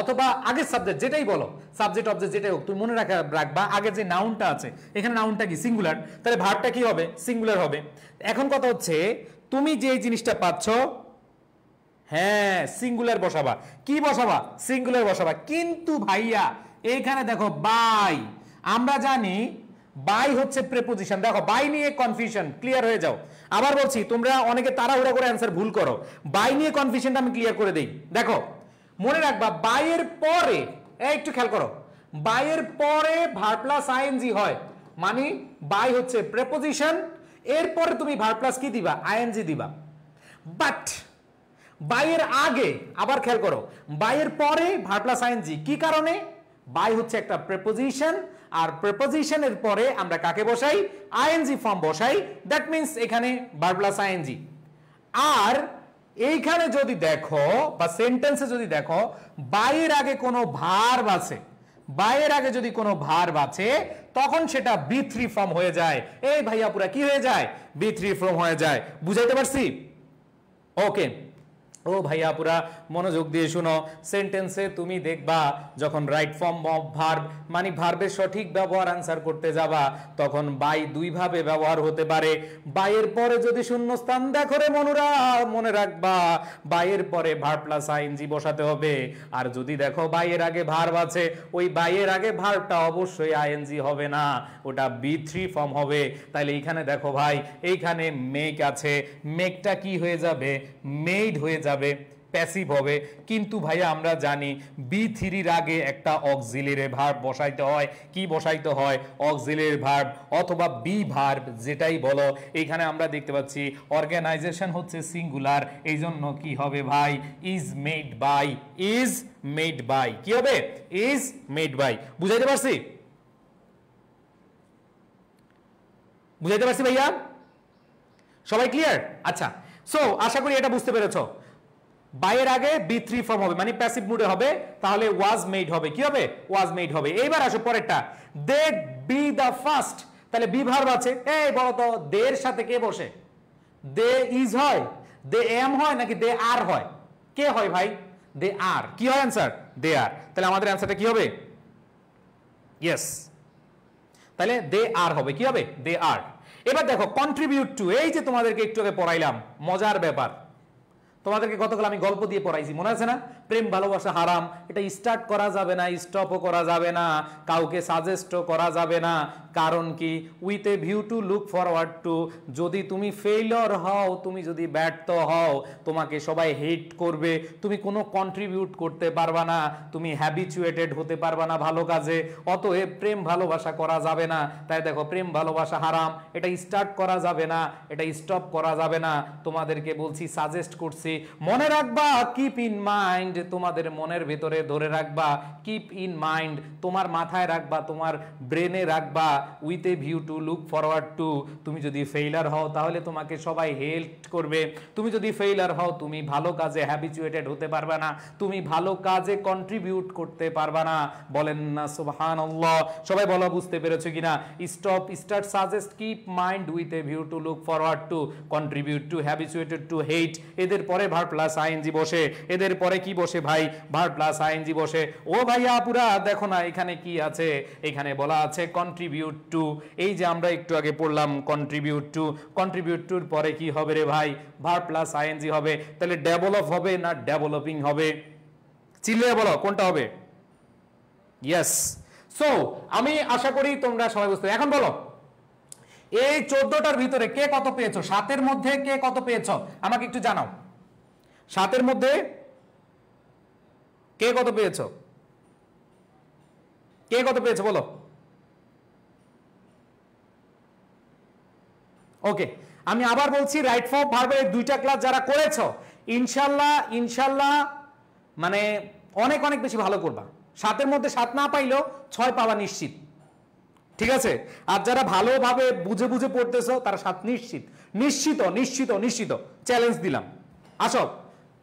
অথবা আগের সাবজেক্ট যেটাই বলো সাবজেক্ট অবজেক্ট যেটাই হোক তুমি মনে রাখা রাখবা আগে যে নাউনটা আছে এখানে নাউনটা কি সিঙ্গুলার তাহলে ভাবটা কি হবে সিঙ্গুলার হবে এখন কথা হচ্ছে তুমি যে জিনিসটা পাচ্ছ হ্যাঁ সিঙ্গুলার বসাবা কি বসাবা সিঙ্গুলার বসাবা কিন্তু ভাইয়া এইখানে দেখো বাই আমরা জানি বাই হচ্ছে প্রেপোজিশন দেখো বাই নিয়ে কনফিউশন ক্লিয়ার হয়ে যাও আবার বলছি তোমরা অনেকে তাড়াহুড়া করে অ্যান্সার ভুল করো বাই নিয়ে কনফিউশনটা আমি ক্লিয়ার করে দিই দেখো মনে রাখবা বাইয়ের পরে একটু খেয়াল করো বাইয়ের পরে ভার প্লাস আইএনজি হয় মানে বাই হচ্ছে প্রেপোজিশন এরপরে তুমি ভার প্লাস কি দিবা আইএনজি দিবা বাট বাইয়ের আগে আবার খেয়াল করো বাইয়ের পরে ভার প্লাস আইএনজি কি কারণে বাই হচ্ছে একটা প্রেপোজিশন আর প্রেপোজিশনের পরে আমরা কাকে বসাই আইএনজি ফর্ম বসাই দ্যাট মিন্স এখানে বারপ্লাস প্লাস আইএনজি আর এইখানে যদি দেখো বা সেন্টেন্সে যদি দেখো বাইয়ের আগে কোনো ভার্ব আছে বাইয়ের আগে যদি কোনো ভার্ব আছে তখন সেটা বি থ্রি ফর্ম হয়ে যায় এই ভাইয়া পুরা কি হয়ে যায় বি থ্রি ফর্ম হয়ে যায় বুঝাইতে পারছি ওকে ও ভাইয়া পুরা মনোযোগ দিয়ে শুনো সেন্টেন্সে তুমি দেখবা যখন রাইট ফর্ম অফ ভার্ব মানে ভার্বের সঠিক ব্যবহার আনসার করতে যাবা তখন বাই দুইভাবে ব্যবহার হতে পারে বাইয়ের পরে যদি শূন্যস্থান দেখো রে মনুরা মনে রাখবা বাইয়ের পরে ভার প্লাস আইনজি বসাতে হবে আর যদি দেখো বাইয়ের আগে ভার্ব আছে ওই বাইয়ের আগে ভার্বটা অবশ্যই আইএনজি হবে না ওটা বি থ্রি ফর্ম হবে তাইলে এইখানে দেখো ভাই এইখানে মেক আছে মেকটা কি হয়ে যাবে মেড হয়ে যাবে যাবে প্যাসিভ হবে কিন্তু ভাইয়া আমরা জানি বি থ্রির আগে একটা অক্সিলের ভার্ব বসাইতে হয় কি বসাইতে হয় অক্সিলের ভার্ব অথবা বি ভার্ব যেটাই বলো এখানে আমরা দেখতে পাচ্ছি অর্গানাইজেশন হচ্ছে সিঙ্গুলার এই জন্য কী হবে ভাই is made by is made by কি হবে ইজ মেড বাই বুঝাইতে পারছি বুঝাইতে পারছি ভাইয়া সবাই ক্লিয়ার আচ্ছা সো আশা করি এটা বুঝতে পেরেছো বাইয়ের আগে বি থ্রি ফর্ম হবে মানে প্যাসিভ মুডে হবে তাহলে ওয়াজ মেড হবে কি হবে ওয়াজ মেড হবে এইবার আসো পরেরটা দে বি দ্য ফার্স্ট তাহলে বি ভার্ব আছে এই বলো তো এর সাথে কে বসে দে ইজ হয় দে এম হয় নাকি দে আর হয় কে হয় ভাই দে আর কি হয় অ্যান্সার দে আর তাহলে আমাদের অ্যান্সারটা কি হবে ইয়েস তাহলে দে আর হবে কি হবে দে আর এবার দেখো কন্ট্রিবিউট টু এই যে তোমাদেরকে একটু আগে পড়াইলাম মজার ব্যাপার তোমাদেরকে গতকাল আমি গল্প দিয়ে পড়াইছি মনে আছে না প্রেম ভালোবাসা হারাম এটা স্টার্ট করা যাবে না স্টপও করা যাবে না কাউকে সাজেস্টও করা যাবে না কারণ কি with a view to look forward to যদি তুমি ফেইলর হও তুমি যদি ব্যর্থ হও তোমাকে সবাই হেট করবে তুমি কোনো কন্ট্রিবিউট করতে পারবা না তুমি হ্যাবিচুয়েটেড হতে পারবা না ভালো কাজে অতএব প্রেম ভালোবাসা করা যাবে না তাই দেখো প্রেম ভালোবাসা হারাম এটা স্টার্ট করা যাবে না এটা স্টপ করা যাবে না তোমাদেরকে বলছি সাজেস্ট করছি মনে রাখবা কিপ ইন মাইন্ড তোমাদের মনের ভেতরে ধরে রাখবা কিপ ইন মাইন্ড তোমার মাথায় রাখবা তোমার ব্রেনে রাখবা with a view to look forward to তুমি যদি ফেইলার হও তাহলে তোমাকে সবাই হেল্প করবে তুমি যদি ফেইলার হও তুমি ভালো কাজে হ্যাবিচুয়েটেড হতে পারবে না তুমি ভালো কাজে কন্ট্রিবিউট করতে পারবে না বলেন না সুবহান সবাই বলো বুঝতে পেরেছো কিনা stop start suggest keep mind with a view to look forward to contribute to habituated to hate এদের পরে ভার প্লাস আইএনজি বসে এদের পরে কি বসে ভাই ভার প্লাস আইএনজি বসে ও ভাইয়া পুরা দেখো না এখানে কি আছে এখানে বলা আছে কন্ট্রিবিউট কন্ট্রিবিউট টু এই যে আমরা একটু আগে পড়লাম কন্ট্রিবিউট টু কন্ট্রিবিউট টুর পরে কি হবে রে ভাই ভার প্লাস আইএনজি হবে তাহলে ডেভেলপ হবে না ডেভেলপিং হবে চিল্লে বলো কোনটা হবে ইয়েস সো আমি আশা করি তোমরা সবাই বুঝতে এখন বলো এই চোদ্দটার ভিতরে কে কত পেয়েছো সাতের মধ্যে কে কত পেয়েছো আমাকে একটু জানাও সাতের মধ্যে কে কত পেয়েছো কে কত পেয়েছো বলো ওকে আমি আবার বলছি রাইট ফর্ম ভার্বের দুইটা ক্লাস যারা করেছ ইনশাল্লাহ ইনশাল্লাহ মানে অনেক অনেক বেশি ভালো করবা সাতের মধ্যে সাত না পাইলেও ছয় পাওয়া নিশ্চিত ঠিক আছে আর যারা ভালোভাবে বুঝে বুঝে পড়তেছো তারা সাত নিশ্চিত নিশ্চিত নিশ্চিত নিশ্চিত চ্যালেঞ্জ দিলাম আসো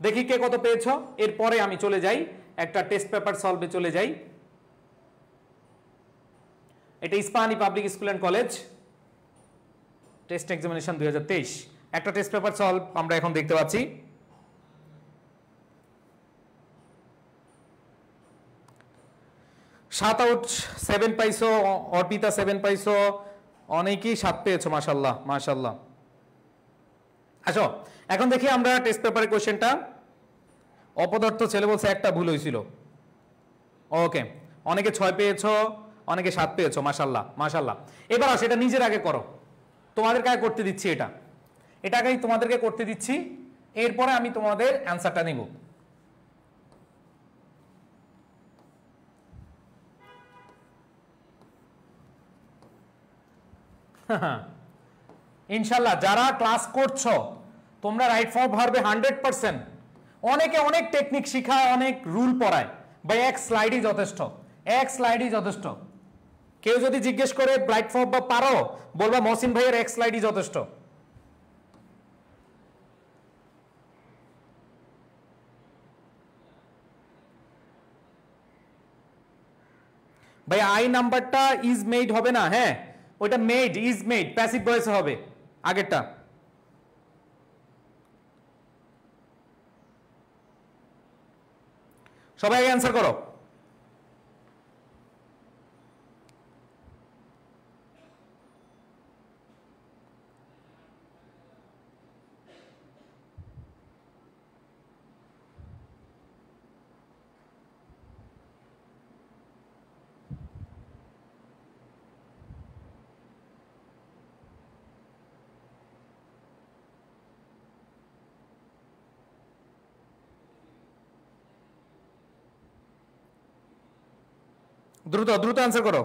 দেখি কে কত পেয়েছ এরপরে আমি চলে যাই একটা টেস্ট পেপার সলভে চলে যাই এটা Ispahani public school and college test examination দুই একটা টেস্ট পেপার সলভ আমরা এখন দেখতে পাচ্ছি সাত আউট সেভেন পাইছো অর্পিতা সেভেন পাইছো অনেকেই সাত পেয়েছো মাসাল্লাহ মাসাল্লাহ আচ্ছা এখন দেখি আমরা টেস্ট পেপারের কোয়েশ্চেনটা অপদার্থ ছেলে বলছে একটা ভুল হয়েছিল ওকে অনেকে ছয় পেয়েছ অনেকে সাত পেয়েছো মাসাল্লাহ মাসাল্লাহ এবার সেটা নিজের আগে করো তোমাদের কাকে করতে দিচ্ছি এটা এটাকেই তোমাদেরকে করতে দিচ্ছি এরপরে আমি তোমাদের অ্যান্সারটা নেব ইনশাল্লাহ যারা ক্লাস করছো তোমরা রাইট ফর্ম ভরবে হান্ড্রেড পার্সেন্ট অনেকে অনেক টেকনিক শিখায় অনেক রুল পড়ায় বা এক স্লাইডই যথেষ্ট এক স্লাইডই যথেষ্ট কেউ যদি জিজ্ঞেস করে ব্রাইট ফর্ম বা পারো বলবা মহসিন ভাইয়ের এক স্লাইডই যথেষ্ট ভাই আই নাম্বারটা ইজ মেড হবে না হ্যাঁ ওইটা made is made passive voice হবে আগেরটা সবাই অ্যান্সার করো द्रुत द्रुत आंसर करो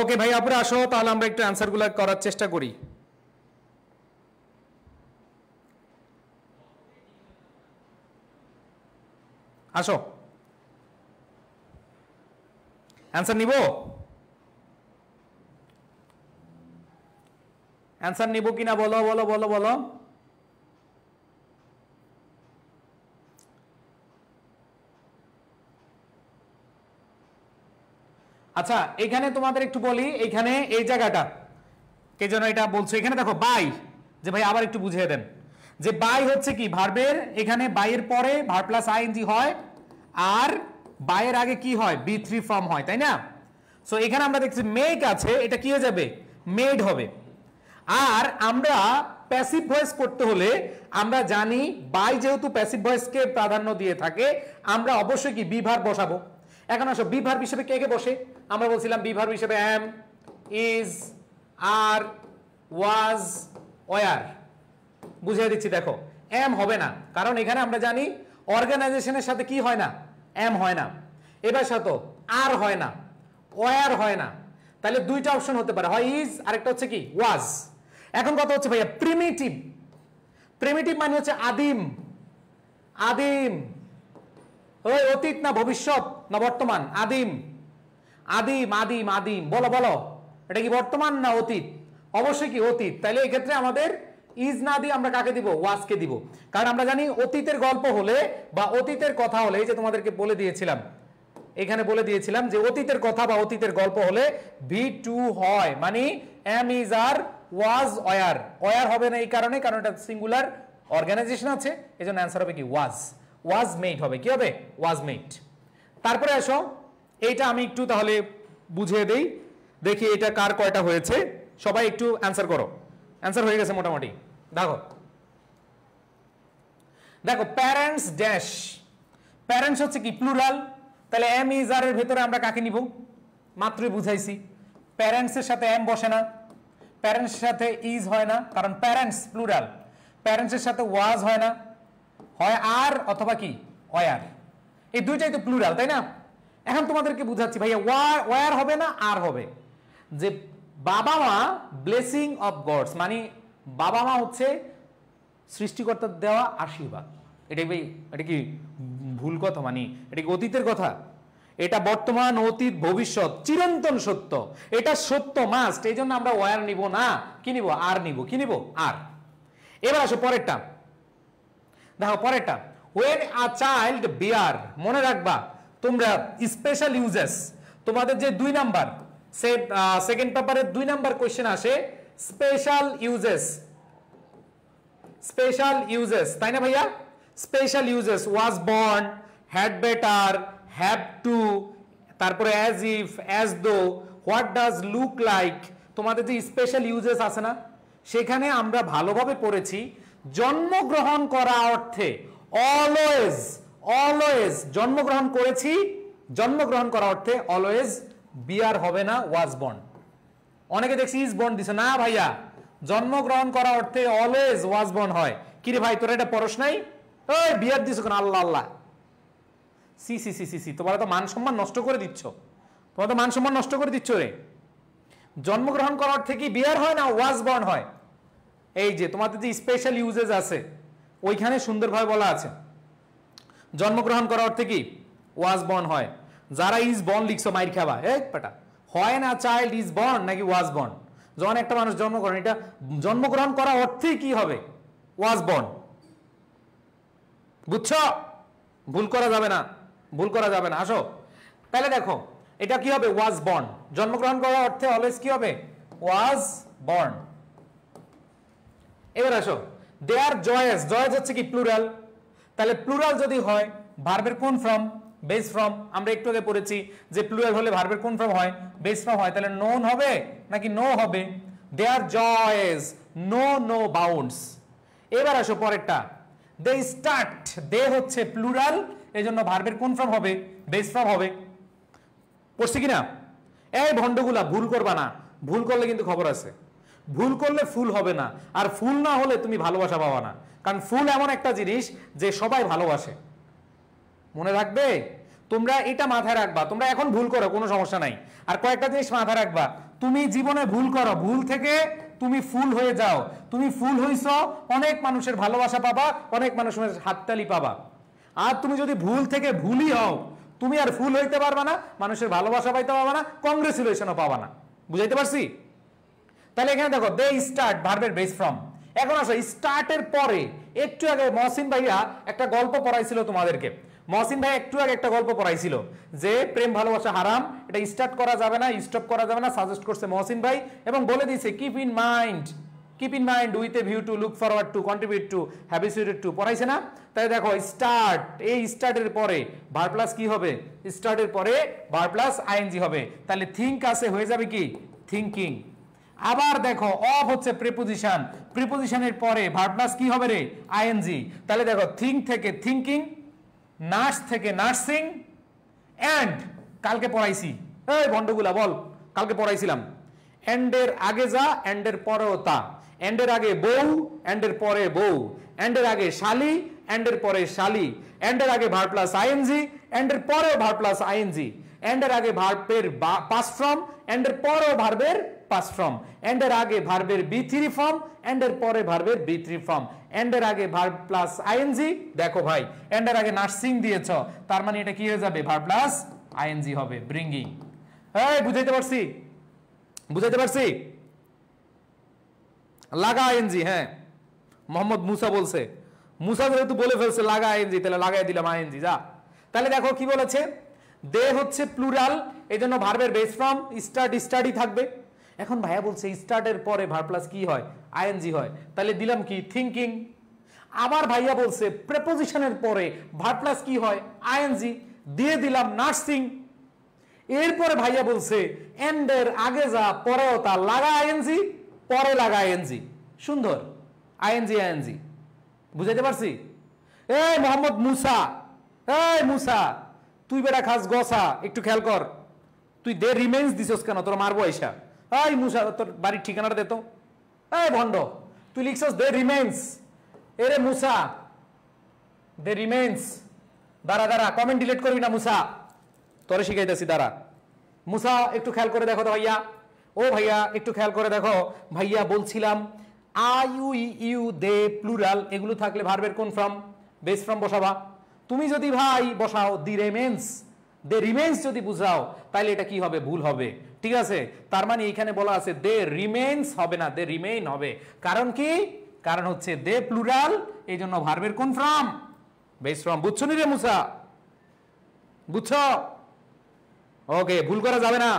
ওকে ভাই আপনি আসো তাহলে আমরা একটু অ্যান্সারগুলো করার চেষ্টা করি আসো অ্যান্সার নিব অ্যান্সার নিব কিনা বলো বলো বলো বলো আচ্ছা এখানে তোমাদের একটু বলি এখানে এই জায়গাটা কে যেন এটা বলছো এখানে দেখো বাই যে ভাই আবার একটু বুঝিয়ে দেন যে বাই হচ্ছে কি ভার্বের এখানে বাইয়ের পরে ভার প্লাস আইএনজি হয় আর বাইয়ের আগে কি হয় বি থ্রি ফর্ম হয় তাই না সো এখানে আমরা দেখছি মেক আছে এটা কি হয়ে যাবে মেড হবে আর আমরা প্যাসিভ ভয়েস করতে হলে আমরা জানি বাই যেহেতু প্যাসিভ ভয়েসকে প্রাধান্য দিয়ে থাকে আমরা অবশ্যই কি বি বিভার বসাবো এখন আসো বি হিসেবে কে কে বসে আমরা বলছিলাম বি হিসেবে অ্যাম ইজ আর ওয়াজ ওয়ার বুঝিয়ে দিচ্ছি দেখো এম হবে না কারণ এখানে আমরা জানি অর্গানাইজেশনের সাথে কি হয় না এম হয় না এবার সাথে আর হয় না ওয়ার হয় না তাহলে দুইটা অপশন হতে পারে হয় ইজ আরেকটা হচ্ছে কি ওয়াজ এখন কথা হচ্ছে ভাইয়া প্রিমিটিভ প্রিমিটিভ মানে হচ্ছে আদিম আদিম ওই অতীত না ভবিষ্যৎ না বর্তমান আদিম আদিম আদিম আদিম বলো বলো এটা কি বর্তমান না অতীত অবশ্যই কি অতীত তাহলে এক্ষেত্রে আমাদের ইজ না দিয়ে আমরা কাকে দিব ওয়াজকে দিব কারণ আমরা জানি অতীতের গল্প হলে বা অতীতের কথা হলে এই যে তোমাদেরকে বলে দিয়েছিলাম এখানে বলে দিয়েছিলাম যে অতীতের কথা বা অতীতের গল্প হলে ভি টু হয় মানে am is are was were were হবে না এই কারণে কারণ এটা সিঙ্গুলার অর্গানাইজেশন আছে এই জন্য অ্যান্সার হবে কি ওয়াজ ওয়াজ মেড হবে কি হবে ওয়াজ মেড তারপরে আসো এইটা আমি একটু তাহলে বুঝিয়ে দেই দেখি এটা কার কয়টা হয়েছে সবাই একটু অ্যান্সার করো অ্যান্সার হয়ে গেছে মোটামুটি দেখো দেখো প্যারেন্টস ড্যাশ প্যারেন্টস হচ্ছে কি প্লুরাল তাহলে এম ইজ আর এর ভেতরে আমরা কাকে নিব মাত্রই বুঝাইছি প্যারেন্টসের সাথে এম বসে না প্যারেন্টসের সাথে ইজ হয় না কারণ প্যারেন্টস প্লুরাল প্যারেন্টসের সাথে ওয়াজ হয় না হয় আর অথবা কি ওয়ার এই দুইটাই তো প্লুরাল তাই না এখন তোমাদেরকে বুঝাচ্ছি ভাইয়া ওয়ার ওয়ার হবে না আর হবে যে বাবা মা ব্লেসিং অফ গডস মানে বাবা মা হচ্ছে সৃষ্টিকর্তার দেওয়া আশীর্বাদ এটা ভাই এটা কি ভুল কথা মানে এটা কি অতীতের কথা এটা বর্তমান অতীত ভবিষ্যৎ চিরন্তন সত্য এটা সত্য মাস্ট এই জন্য আমরা ওয়ার নিব না কি নিব আর নিব কি নিব আর এবার আসো পরেরটা দেখো পরেরটা ওয়েন আ চাইল্ড বিয়ার মনে রাখবা তোমরা স্পেশাল ইউজেস তোমাদের যে দুই নাম্বার সে সেকেন্ড পেপারের দুই নাম্বার কোয়েশ্চেন আসে স্পেশাল ইউজেস স্পেশাল ইউজেস তাই না ভাইয়া special usages was born had better have to তারপরে as if as though what does look like তোমাদের যে স্পেশাল ইউজেস আছে না সেখানে আমরা ভালোভাবে পড়েছি জন্মগ্রহণ করা অর্থে অলওয়েজ অলওয়েজ জন্মগ্রহণ করেছি জন্মগ্রহণ করা অর্থে অলওয়েজ বিয়ার হবে না ওয়াজ বন্ড অনেকে দেখছি ইজ বন্ড দিছে না ভাইয়া জন্মগ্রহণ করা অর্থে অলওয়েজ ওয়াজ বন্ড হয় কিরে ভাই তোরা এটা পরশ নাই ওই বিয়ার দিছো কেন আল্লাহ আল্লাহ C C C C C তোমরা তো মান সম্মান নষ্ট করে দিচ্ছ তোমরা তো মান সম্মান নষ্ট করে দিচ্ছ রে জন্মগ্রহণ করার অর্থে কি বিয়ার হয় না ওয়াজ বন হয় এই যে তোমাদের যে স্পেশাল ইউজেস আছে ওইখানে সুন্দরভাবে বলা আছে জন্মগ্রহণ করার অর্থে কি ওয়াজ বর্ন হয় যারা ইজ বর্ন লিখছো মাইর খাবা এই পাটা হয় না চাইল্ড ইজ বর্ন নাকি ওয়াজ বর্ন যখন একটা মানুষ জন্মগ্রহণ এটা জন্মগ্রহণ করা অর্থে কি হবে ওয়াজ বর্ন বুঝছ ভুল করা যাবে না ভুল করা যাবে না আসো তাহলে দেখো এটা কি হবে ওয়াজ বর্ন জন্মগ্রহণ করার অর্থে অলওয়েজ কি হবে ওয়াজ বর্ন এবার আসো দে আর জয়েস জয়েস হচ্ছে কি প্লুরাল তাহলে প্লুরাল যদি হয় ভার্বের কোন ফর্ম বেস ফর্ম আমরা একটু আগে পড়েছি যে প্লুরাল হলে ভার্বের কোন ফর্ম হয় বেস ফর্ম হয় তাহলে নোন হবে নাকি নো হবে they are joys no no bounds এবার আসো পরেরটা দে স্টার্ট দে হচ্ছে প্লুরাল এই জন্য ভার্বের কোন ফর্ম হবে বেস ফর্ম হবে পড়ছি কিনা এই ভণ্ডগুলা ভুল করবা না ভুল করলে কিন্তু খবর আছে ভুল করলে ফুল হবে না আর ফুল না হলে তুমি ভালোবাসা পাওয়া না কারণ ফুল এমন একটা জিনিস যে সবাই ভালোবাসে মনে রাখবে তোমরা এটা মাথায় রাখবা তোমরা এখন ভুল করো কোনো সমস্যা নাই আর কয়েকটা জিনিস মাথায় রাখবা তুমি জীবনে ভুল করো ভুল থেকে তুমি ফুল হয়ে যাও তুমি ফুল হইস অনেক মানুষের ভালোবাসা পাবা অনেক মানুষের হাততালি পাবা আর তুমি যদি ভুল থেকে ভুলই হও তুমি আর ফুল হইতে পারবা না মানুষের ভালোবাসা পাইতে পারবা না কংগ্রেচুলেশনও পাবা না বুঝাইতে পারছি তাহলে এখানে দেখো দে স্টার্ট ভার্বের বেস ফ্রম এখন আসো স্টার্টের পরে একটু আগে মহসিন ভাইয়া একটা গল্প পড়াইছিল তোমাদেরকে মহসিন ভাই একটু আগে একটা গল্প পড়াইছিল যে প্রেম ভালোবাসা হারাম এটা স্টার্ট করা যাবে না স্টপ করা যাবে না সাজেস্ট করছে মহসিন ভাই এবং বলে দিয়েছে keep in mind keep in mind with a view to look forward to contribute to habituated to পড়াইছে না তাই দেখো স্টার্ট এই স্টার্টের পরে ভার প্লাস কি হবে স্টার্টের পরে ভার প্লাস আইএনজি হবে তাহলে থিঙ্ক আছে হয়ে যাবে কি থিঙ্কিং আবার দেখো অফ হচ্ছে প্রিপোজিশন প্রিপোজিশনের পরে ভার্বনাস কি হবে রে আইএনজি তাহলে দেখো থিঙ্ক থেকে থিঙ্কিং নার্স থেকে নার্সিং অ্যান্ড কালকে পড়াইছি এই ভণ্ডগুলা বল কালকে পড়াইছিলাম এন্ডের আগে যা অ্যান্ডের পরেও তা এন্ডের আগে বউ অ্যান্ডের পরে বউ অ্যান্ডের আগে শালি এন্ডের পরে শালি এন্ডের আগে ভার প্লাস আইএনজি অ্যান্ডের পরেও ভার প্লাস আইএনজি অ্যান্ডের আগে ভার্বের পাস ফ্রম অ্যান্ডের পরেও ভার্বের পাস ফ্রম অ্যান্ড এর আগে ভার্বের বি থ্রি ফর্ম অ্যান্ড এর পরে ভার্বের বি থ্রি ফর্ম অ্যান্ড এর আগে ভার্ব প্লাস আইএনজি দেখো ভাই অ্যান্ড এর আগে নার্সিং দিয়েছ তার মানে এটা কি হয়ে যাবে ভার্ব প্লাস আইএনজি হবে ব্রিঙ্গিং এই বুঝাইতে পারছি বুঝাইতে পারছি লাগা আইএনজি হ্যাঁ মোহাম্মদ মুসা বলছে মুসা যেহেতু বলে ফেলছে লাগা আইএনজি তাহলে লাগাই দিলাম আইএনজি যা তাহলে দেখো কি বলেছে দে হচ্ছে প্লুরাল এই জন্য ভার্বের বেস ফর্ম স্টার্ট স্টাডি থাকবে এখন ভাইয়া বলছে স্টার্টের পরে ভার প্লাস কি হয় আইএনজি হয় তাহলে দিলাম কি থিঙ্কিং আবার ভাইয়া বলছে প্রেপোজিশনের পরে ভার প্লাস কি হয় আইএনজি দিয়ে দিলাম নার্সিং এরপরে ভাইয়া বলছে এন্ডের আগে যা পরেও তা লাগা আইএনজি পরে লাগা আইএনজি সুন্দর আইএনজি আইএনজি বুঝাইতে পারছি এই মোহাম্মদ মুসা এই মুসা তুই বেড়া খাস গসা একটু খেয়াল কর তুই দে রিমেন্স দিছস কেন তোর মারবো আইসা এই মুসা তোর বাড়ির ঠিকানাটা দে তো এই ভণ্ড তুই লিখছস দে রিমেন্স এরে মুসা দে রিমেন্স দাঁড়া দাঁড়া কমেন্ট ডিলিট করবি না মুসা তোরে শিখাইতেছি দাঁড়া মুসা একটু খেয়াল করে দেখো তো ভাইয়া ও ভাইয়া একটু খেয়াল করে দেখো ভাইয়া বলছিলাম I you you they plural এগুলো থাকলে ভার্বের কোন ফর্ম বেস ফর্ম বসাবা তুমি যদি ভাই বসাও দি রেমেন্স দে রিমেন্স যদি বুঝাও তাহলে এটা কি হবে ভুল হবে ঠিক আছে তার মানে এখানে বলা আছে দে রিমেন্স হবে না দে রিমেইন হবে কারণ কি কারণ হচ্ছে দে প্লুরাল এই জন্য ভার্বের কোন ফ্রম বেস ফ্রম বুঝছো নি রে মুসা বুঝছ ওকে ভুল করা যাবে না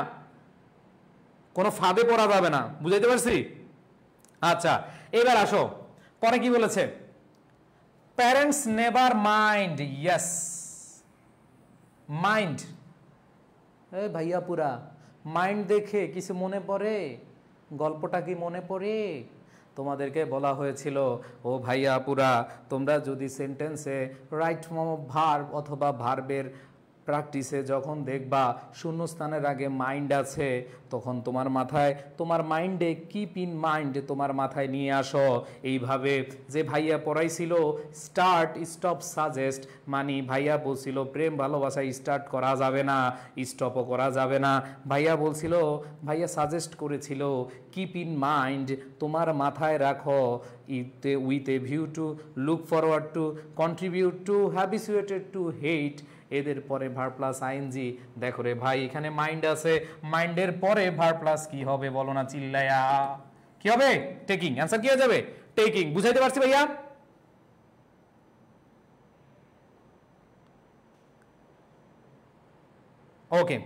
কোনো ফাঁদে পড়া যাবে না বুঝাইতে পারছি আচ্ছা এবার আসো পরে কি বলেছে parents never mind yes mind a ভাইয়া পুরা মাইন্ড দেখে কিছু মনে পড়ে গল্পটা কি মনে পড়ে তোমাদেরকে বলা হয়েছিল ও ভাইয়া পুরা তোমরা যদি সেন্টেন্সে রাইট ভার্ব অথবা ভার্বের প্র্যাকটিসে যখন দেখবা শূন্যস্থানের আগে মাইন্ড আছে তখন তোমার মাথায় তোমার মাইন্ডে কিপ ইন মাইন্ড তোমার মাথায় নিয়ে আসো এইভাবে যে ভাইয়া পড়াইছিল স্টার্ট স্টপ সাজেস্ট মানে ভাইয়া বলছিল প্রেম ভালোবাসা স্টার্ট করা যাবে না স্টপও করা যাবে না ভাইয়া বলছিল ভাইয়া সাজেস্ট করেছিল কিপ ইন মাইন্ড তোমার মাথায় রাখো ইতে with a view to look forward to contribute to habituated to hate এদের পরে ভার প্লাস আইনজি দেখো রে ভাই এখানে মাইন্ড আছে মাইন্ডের পরে ভার প্লাস কি হবে বলো না চিল্লায়া কি হবে টেকিং অ্যান্সার কি হয়ে যাবে টেকিং বুঝাইতে পারছি ভাইয়া ওকে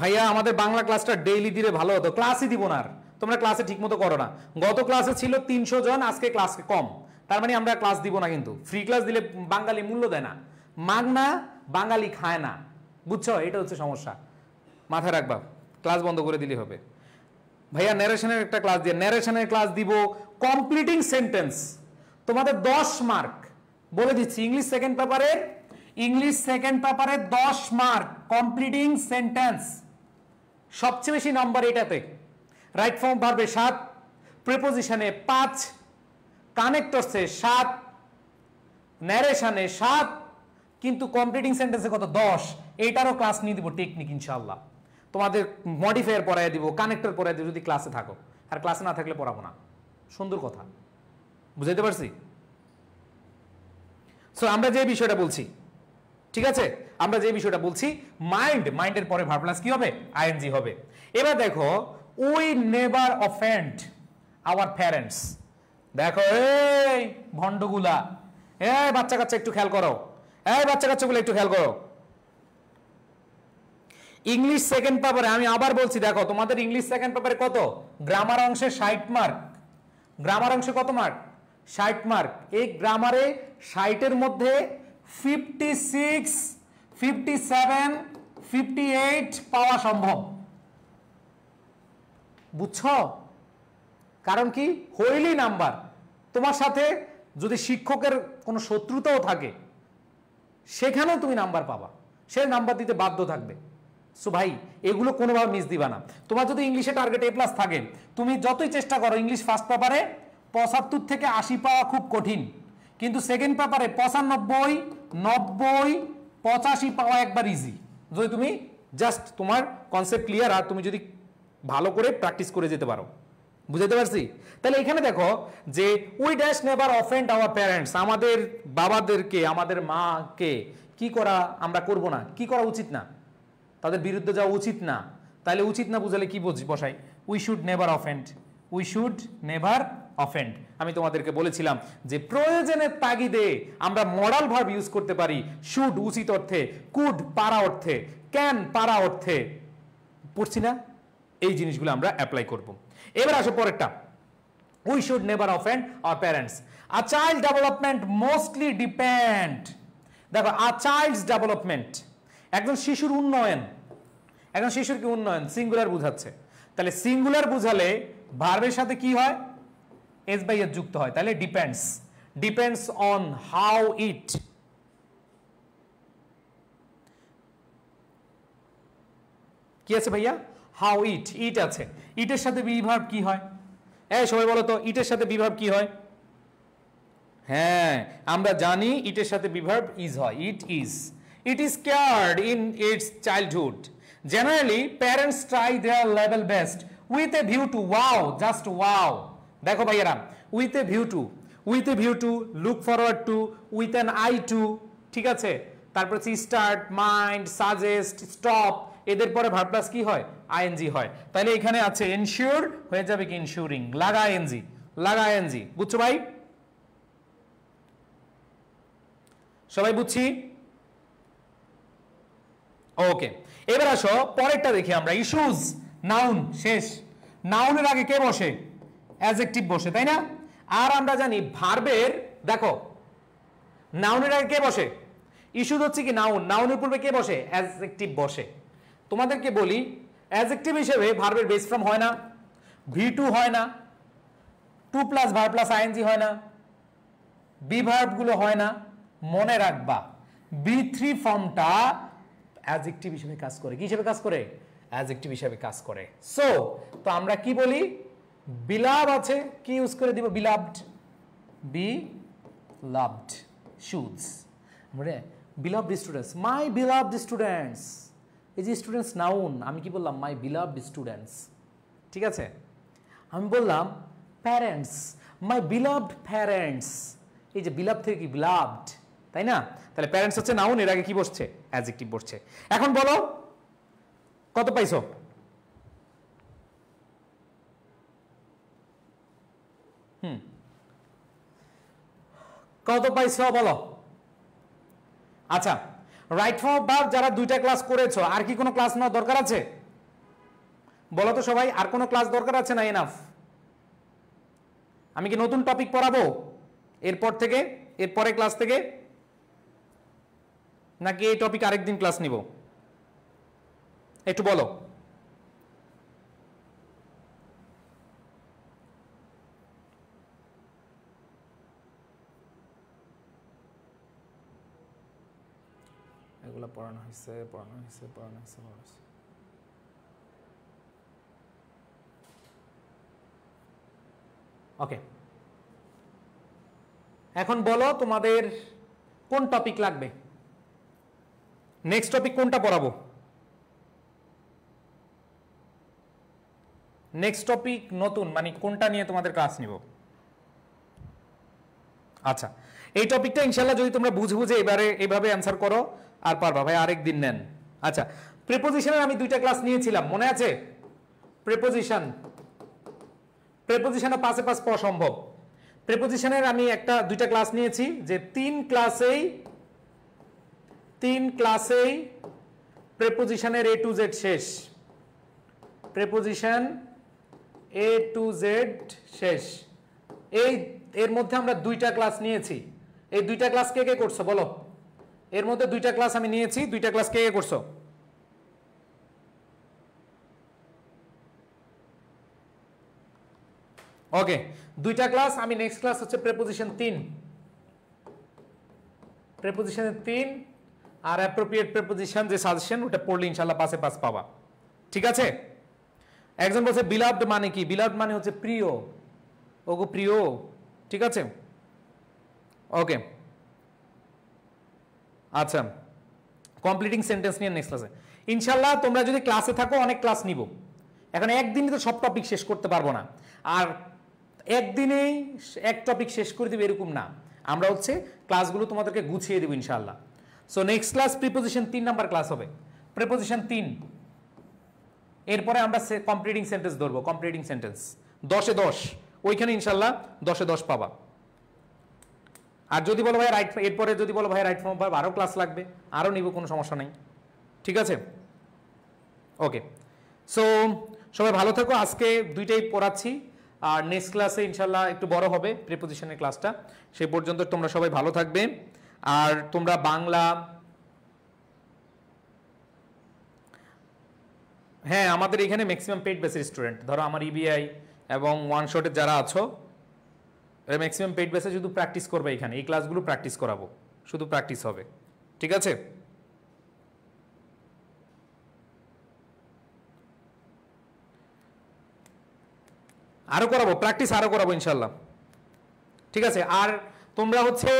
ভাইয়া আমাদের বাংলা ক্লাসটা ডেইলি দিলে ভালো হতো ক্লাসই দিব না আর তোমরা ক্লাসে ঠিকমতো করো না গত ক্লাসে ছিল তিনশো জন আজকে ক্লাসে কম তার মানে আমরা ক্লাস দিব না কিন্তু ফ্রি ক্লাস দিলে বাঙালি মূল্য দেয় না মাগনা বাঙালি খায় না বুঝছো এটা হচ্ছে সমস্যা মাথায় রাখবা ক্লাস বন্ধ করে দিলে হবে ভাইয়া ন্যারেশনের একটা ক্লাস দিয়ে ন্যারেশনের ক্লাস দিব কমপ্লিটিং সেন্টেন্স তোমাদের দশ মার্ক বলে দিচ্ছি ইংলিশ সেকেন্ড পেপারে ইংলিশ সেকেন্ড পেপারে দশ মার্ক কমপ্লিটিং সেন্টেন্স সবচেয়ে বেশি নাম্বার এটাতে রাইট ফর্ম পারবে সাত প্রেপোজিশনে পাঁচ সে সাত ন্যারেশানে সাত কিন্তু কমপ্লিটিং সেন্টেন্সে কত দশ এইটারও ক্লাস নিয়ে দিব টেকনিক ইনশাল্লাহ তোমাদের মডিফায়ার পড়াই দিব কানেক্টর পড়াই দিব যদি ক্লাসে থাকো আর ক্লাসে না থাকলে পড়াবো না সুন্দর কথা বুঝাইতে পারছি সো আমরা যে বিষয়টা বলছি ঠিক আছে আমরা যে বিষয়টা বলছি মাইন্ড মাইন্ডের পরে ভারপ্লাস কি হবে আইএনজি হবে এবার দেখো we never offend our parents দেখো এই ভণ্ডগুলা এই বাচ্চা কাচ্চা একটু খেয়াল করো এই বাচ্চা কাচ্চাগুলো একটু খেয়াল করো ইংলিশ সেকেন্ড পেপারে আমি আবার বলছি দেখো তোমাদের ইংলিশ সেকেন্ড পেপারে কত গ্রামার অংশে ষাট মার্ক গ্রামার অংশে কত মার্ক ষাট মার্ক এই গ্রামারে ষাটের মধ্যে fifty six fifty seven fifty eight পাওয়া সম্ভব বুঝছ কারণ কি হইলি নাম্বার তোমার সাথে যদি শিক্ষকের কোনো শত্রুতাও থাকে সেখানেও তুমি নাম্বার পাবা সে নাম্বার দিতে বাধ্য থাকবে সো ভাই এগুলো কোনোভাবে মিস দিবা না তোমার যদি ইংলিশে টার্গেট এ প্লাস থাকে তুমি যতই চেষ্টা করো ইংলিশ ফার্স্ট পেপারে পঁচাত্তর থেকে আশি পাওয়া খুব কঠিন কিন্তু সেকেন্ড পেপারে পঁচানব্বই নব্বই পঁচাশি পাওয়া একবার ইজি যদি তুমি জাস্ট তোমার কনসেপ্ট ক্লিয়ার আর তুমি যদি ভালো করে প্র্যাকটিস করে যেতে পারো বুঝাতে পারছি তাহলে এখানে দেখো যে we dash never offend our parents আমাদের বাবাদেরকে আমাদের মাকে কি করা আমরা করব না কি করা উচিত না তাদের বিরুদ্ধে যাওয়া উচিত না তাহলে উচিত না বুঝালে কি বুঝি বসাই we should never offend we should never offend আমি তোমাদেরকে বলেছিলাম যে প্রয়োজনের তাগিদে আমরা মরাল ভাব ইউজ করতে পারি শুড উচিত অর্থে কুড পারা অর্থে ক্যান পারা অর্থে পড়ছি না এই জিনিসগুলো আমরা অ্যাপ্লাই করবো এবার আসো পরেরটা we should never offend our parents a child development mostly depend দেখো আ চাইল্ডস ডেভেলপমেন্ট একজন শিশুর উন্নয়ন একজন শিশুর কি উন্নয়ন সিঙ্গুলার বুঝাচ্ছে তাহলে সিঙ্গুলার বুঝালে ভার্বের সাথে কি হয় এস বাই এস যুক্ত হয় তাহলে depends depends on how it কি আছে ভাইয়া হাউ ইট ইট আছে ইটের সাথে বিভাব কি হয় হ্যাঁ সবাই বলো তো ইটের সাথে বিভাব কি হয় হ্যাঁ আমরা জানি ইটের সাথে বিভাব ইজ হয় it is it is cared in its childhood generally parents try their level best with a view to wow just wow দেখো ভাইয়েরা with a view to with a view to look forward to with an eye to ঠিক আছে তারপর হচ্ছে start mind suggest stop এদের পরে verb plus কি হয় আইএনজি হয় তাহলে এখানে আছে এনশিওর হয়ে যাবে কি ইনশিওরিং লাগা এনজি লাগা এনজি বুঝছো ভাই সবাই বুঝছি ওকে এবার আসো পরেরটা দেখি আমরা ইস্যুজ নাউন শেষ নাউনের আগে কে বসে অ্যাজেক্টিভ বসে তাই না আর আমরা জানি ভার্বের দেখো নাউনের আগে কে বসে ইস্যুজ হচ্ছে কি নাউন নাউনের পূর্বে কে বসে অ্যাজেক্টিভ বসে তোমাদেরকে বলি অ্যাজেক্টিভ হিসেবে ভার্বের বেস ফ্রম হয় না ভি টু হয় না to plus verb plus ING হয় না বি ভার্বগুলো হয় না মনে রাখবা বি থ্রি ফর্মটা অ্যাজেক্টিভ হিসেবে কাজ করে কি হিসেবে কাজ করে অ্যাজেক্টিভ হিসেবে কাজ করে সো তো আমরা কি বলি বিলাভ আছে কি ইউজ করে দিব বিলাভড বি লাভড শুজ beloved students my beloved students এই যে স্টুডেন্টস নাউন আমি কি বললাম মাই বিলাভ স্টুডেন্টস ঠিক আছে আমি বললাম প্যারেন্টস মাই বিলাভড প্যারেন্টস এই যে বিলাভ থেকে কি বিলাভড তাই না তাহলে প্যারেন্টস হচ্ছে নাউন এর আগে কি বসছে অ্যাজেক্টিভ বসছে এখন বলো কত পাইছো হুম কত পাইছো বলো আচ্ছা রাইট ফর্ম ভার্ব যারা দুইটা ক্লাস করেছো আর কি কোনো ক্লাস নেওয়া দরকার আছে বলো তো সবাই আর কোনো ক্লাস দরকার আছে না এনাফ আমি কি নতুন টপিক পড়াবো এরপর থেকে এরপরে ক্লাস থেকে নাকি এই টপিক আরেকদিন ক্লাস নিব একটু বলো পড়ানো হয়েছে পড়ানো হয়েছে পড়ানো হয়েছে পড়ানো হয়েছে ওকে এখন বলো তোমাদের কোন টপিক লাগবে নেক্সট টপিক কোনটা পড়াবো নেক্সট টপিক নতুন মানে কোনটা নিয়ে তোমাদের ক্লাস নিব আচ্ছা এই টপিকটা ইনশাল্লাহ যদি তোমরা বুঝে বুঝে এবারে এভাবে অ্যান্সার করো আর পারবা ভাই আরেক দিন নেন আচ্ছা প্রিপোজিশনের আমি দুইটা ক্লাস নিয়েছিলাম মনে আছে প্রিপোজিশন প্রিপোজিশনের পাশে পাশ পাওয়া সম্ভব প্রেপোজিশনের আমি একটা দুইটা ক্লাস নিয়েছি যে তিন ক্লাসেই তিন ক্লাসেই প্রেপোজিশনের এ টু জেড শেষ প্রেপোজিশন এ টু জেড শেষ এই এর মধ্যে আমরা দুইটা ক্লাস নিয়েছি এই দুইটা ক্লাস কে কে করছো বলো এর মধ্যে দুইটা ক্লাস আমি নিয়েছি দুইটা ক্লাস কে কে করছো ওকে দুইটা ক্লাস আমি নেক্সট ক্লাস হচ্ছে প্রেপোজিশন তিন প্রেপোজিশন তিন আর অ্যাপ্রোপ্রিয়েট প্রেপোজিশন যে সাজেশন ওটা পড়লে ইনশাল্লাহ পাশে পাস পাবা ঠিক আছে একজন বলছে বিলাভড মানে কি বিলাভড মানে হচ্ছে প্রিয় ওগো প্রিয় ঠিক আছে ওকে আচ্ছা কমপ্লিটিং সেন্টেন্স নিয়ে নেক্সট ক্লাসে ইনশাল্লাহ তোমরা যদি ক্লাসে থাকো অনেক ক্লাস নিব এখন একদিনে তো সব টপিক শেষ করতে পারবো না আর একদিনেই এক টপিক শেষ করে দেবে এরকম না আমরা হচ্ছে ক্লাসগুলো তোমাদেরকে গুছিয়ে দেবো ইনশাল্লাহ সো নেক্সট ক্লাস প্রিপোজিশন তিন নাম্বার ক্লাস হবে প্রিপোজিশন তিন এরপরে আমরা কমপ্লিটিং সেন্টেন্স ধরবো কমপ্লিটিং সেন্টেন্স দশে দশ ওইখানে ইনশাল্লাহ দশে দশ পাবা আর যদি বলো ভাই রাইট এরপরে যদি বলো ভাই রাইট ফর্ম ভার্ব আরও ক্লাস লাগবে আরও নিব কোনো সমস্যা নেই ঠিক আছে ওকে সো সবাই ভালো থাকো আজকে দুইটাই পড়াচ্ছি আর নেক্সট ক্লাসে ইনশাল্লাহ একটু বড় হবে প্রিপোজিশনের ক্লাসটা সে পর্যন্ত তোমরা সবাই ভালো থাকবে আর তোমরা বাংলা হ্যাঁ আমাদের এখানে ম্যাক্সিমাম পেড বেসের স্টুডেন্ট ধরো আমার ইবিআই e এবং ওয়ান শটের যারা আছো ম্যাক্সিমাম পেড বেসে শুধু প্র্যাকটিস করবে এখানে এই ক্লাসগুলো প্র্যাকটিস করাবো শুধু প্র্যাকটিস হবে ঠিক আছে আরও করাবো প্র্যাকটিস আরও করাবো ইনশাল্লাহ ঠিক আছে আর তোমরা হচ্ছে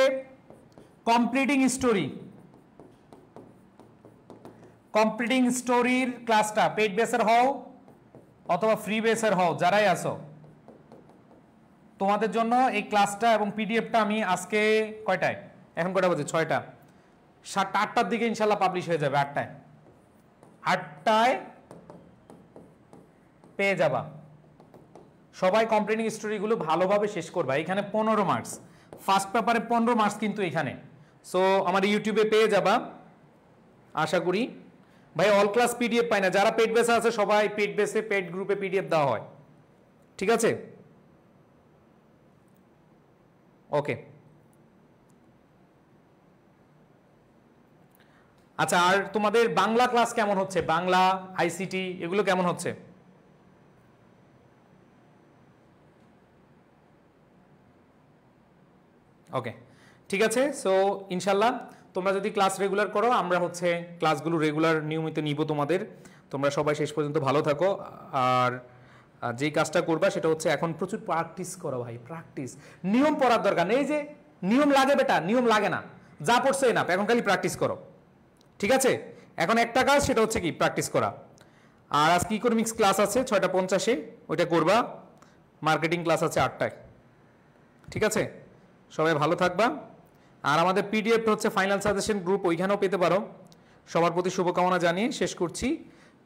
কমপ্লিটিং স্টোরি কমপ্লিটিং স্টোরির ক্লাসটা পেড বেসের হও অথবা ফ্রি বেসের হও যারাই আসো তোমাদের জন্য এই ক্লাসটা এবং পিডিএফটা আমি আজকে কয়টায় এখন কয়টা বলছি ছয়টা সাতটা আটটার দিকে ইনশাল্লাহ পাবলিশ হয়ে যাবে আটটায় আটটায় পেয়ে যাবা সবাই কমপ্লেনিং স্টোরিগুলো ভালোভাবে শেষ করবা এখানে পনেরো মার্কস ফার্স্ট পেপারে পনেরো মার্কস কিন্তু এখানে সো আমার ইউটিউবে পেয়ে যাবা আশা করি ভাই অল ক্লাস পিডিএফ পাই না যারা পেট বেসে আছে সবাই পেট বেসে পেড গ্রুপে পিডিএফ দেওয়া হয় ঠিক আছে ওকে আচ্ছা আর তোমাদের বাংলা ক্লাস কেমন হচ্ছে বাংলা আইসিটি এগুলো কেমন হচ্ছে ওকে ঠিক আছে সো ইনশাল্লাহ তোমরা যদি ক্লাস রেগুলার করো আমরা হচ্ছে ক্লাসগুলো রেগুলার নিয়মিত নিব তোমাদের তোমরা সবাই শেষ পর্যন্ত ভালো থাকো আর যে কাজটা করবা সেটা হচ্ছে এখন প্রচুর প্র্যাকটিস করো ভাই প্র্যাকটিস নিয়ম পড়ার দরকার নেই যে নিয়ম লাগে বেটা নিয়ম লাগে না যা পড়ছে না এখন খালি প্র্যাকটিস করো ঠিক আছে এখন একটা কাজ সেটা হচ্ছে কি প্র্যাকটিস করা আর আজকে ইকোনমিক্স ক্লাস আছে ছয়টা পঞ্চাশে ওইটা করবা মার্কেটিং ক্লাস আছে আটটায় ঠিক আছে সবাই ভালো থাকবা আর আমাদের পিডিএফ হচ্ছে ফাইনাল সাজেশন গ্রুপ ওইখানেও পেতে পারো সবার প্রতি শুভকামনা জানিয়ে শেষ করছি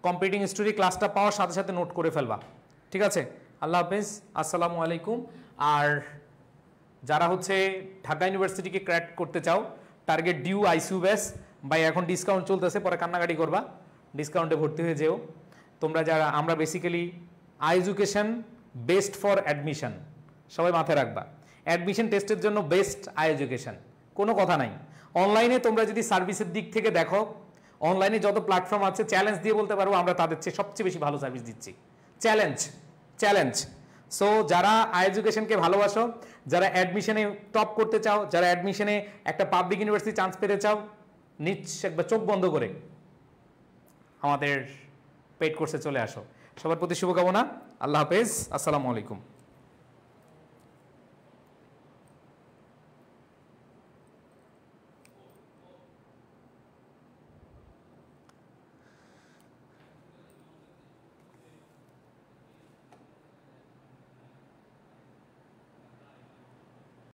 কম্পিটিং স্টোরি ক্লাসটা পাওয়ার সাথে সাথে নোট করে ফেলবা ঠিক আছে আল্লাহ হাফেজ আসসালামু আলাইকুম আর যারা হচ্ছে ঢাকা ইউনিভার্সিটিকে ক্র্যাক করতে চাও টার্গেট ডিউ আইসিউ ব্যাস বা এখন ডিসকাউন্ট চলতেছে পরে কান্নাকাটি করবা ডিসকাউন্টে ভর্তি হয়ে যেও তোমরা যারা আমরা basically education best for admission সবাই মাথায় রাখবা অ্যাডমিশন টেস্টের জন্য বেস্ট আই এডুকেশন কোনো কথা নাই অনলাইনে তোমরা যদি সার্ভিসের দিক থেকে দেখো অনলাইনে যত প্ল্যাটফর্ম আছে চ্যালেঞ্জ দিয়ে বলতে পারবো আমরা তাদের চেয়ে সবচেয়ে বেশি ভালো সার্ভিস দিচ্ছি চ্যালেঞ্জ চ্যালেঞ্জ সো যারা এডুকেশনকে ভালোবাসো যারা অ্যাডমিশনে টপ করতে চাও যারা অ্যাডমিশনে একটা পাবলিক ইউনিভার্সিটি চান্স পেতে চাও নিচ একবার চোখ বন্ধ করে আমাদের পেড কোর্সে চলে আসো সবার প্রতি শুভকামনা আল্লাহ হাফেজ আসসালামু আলাইকুম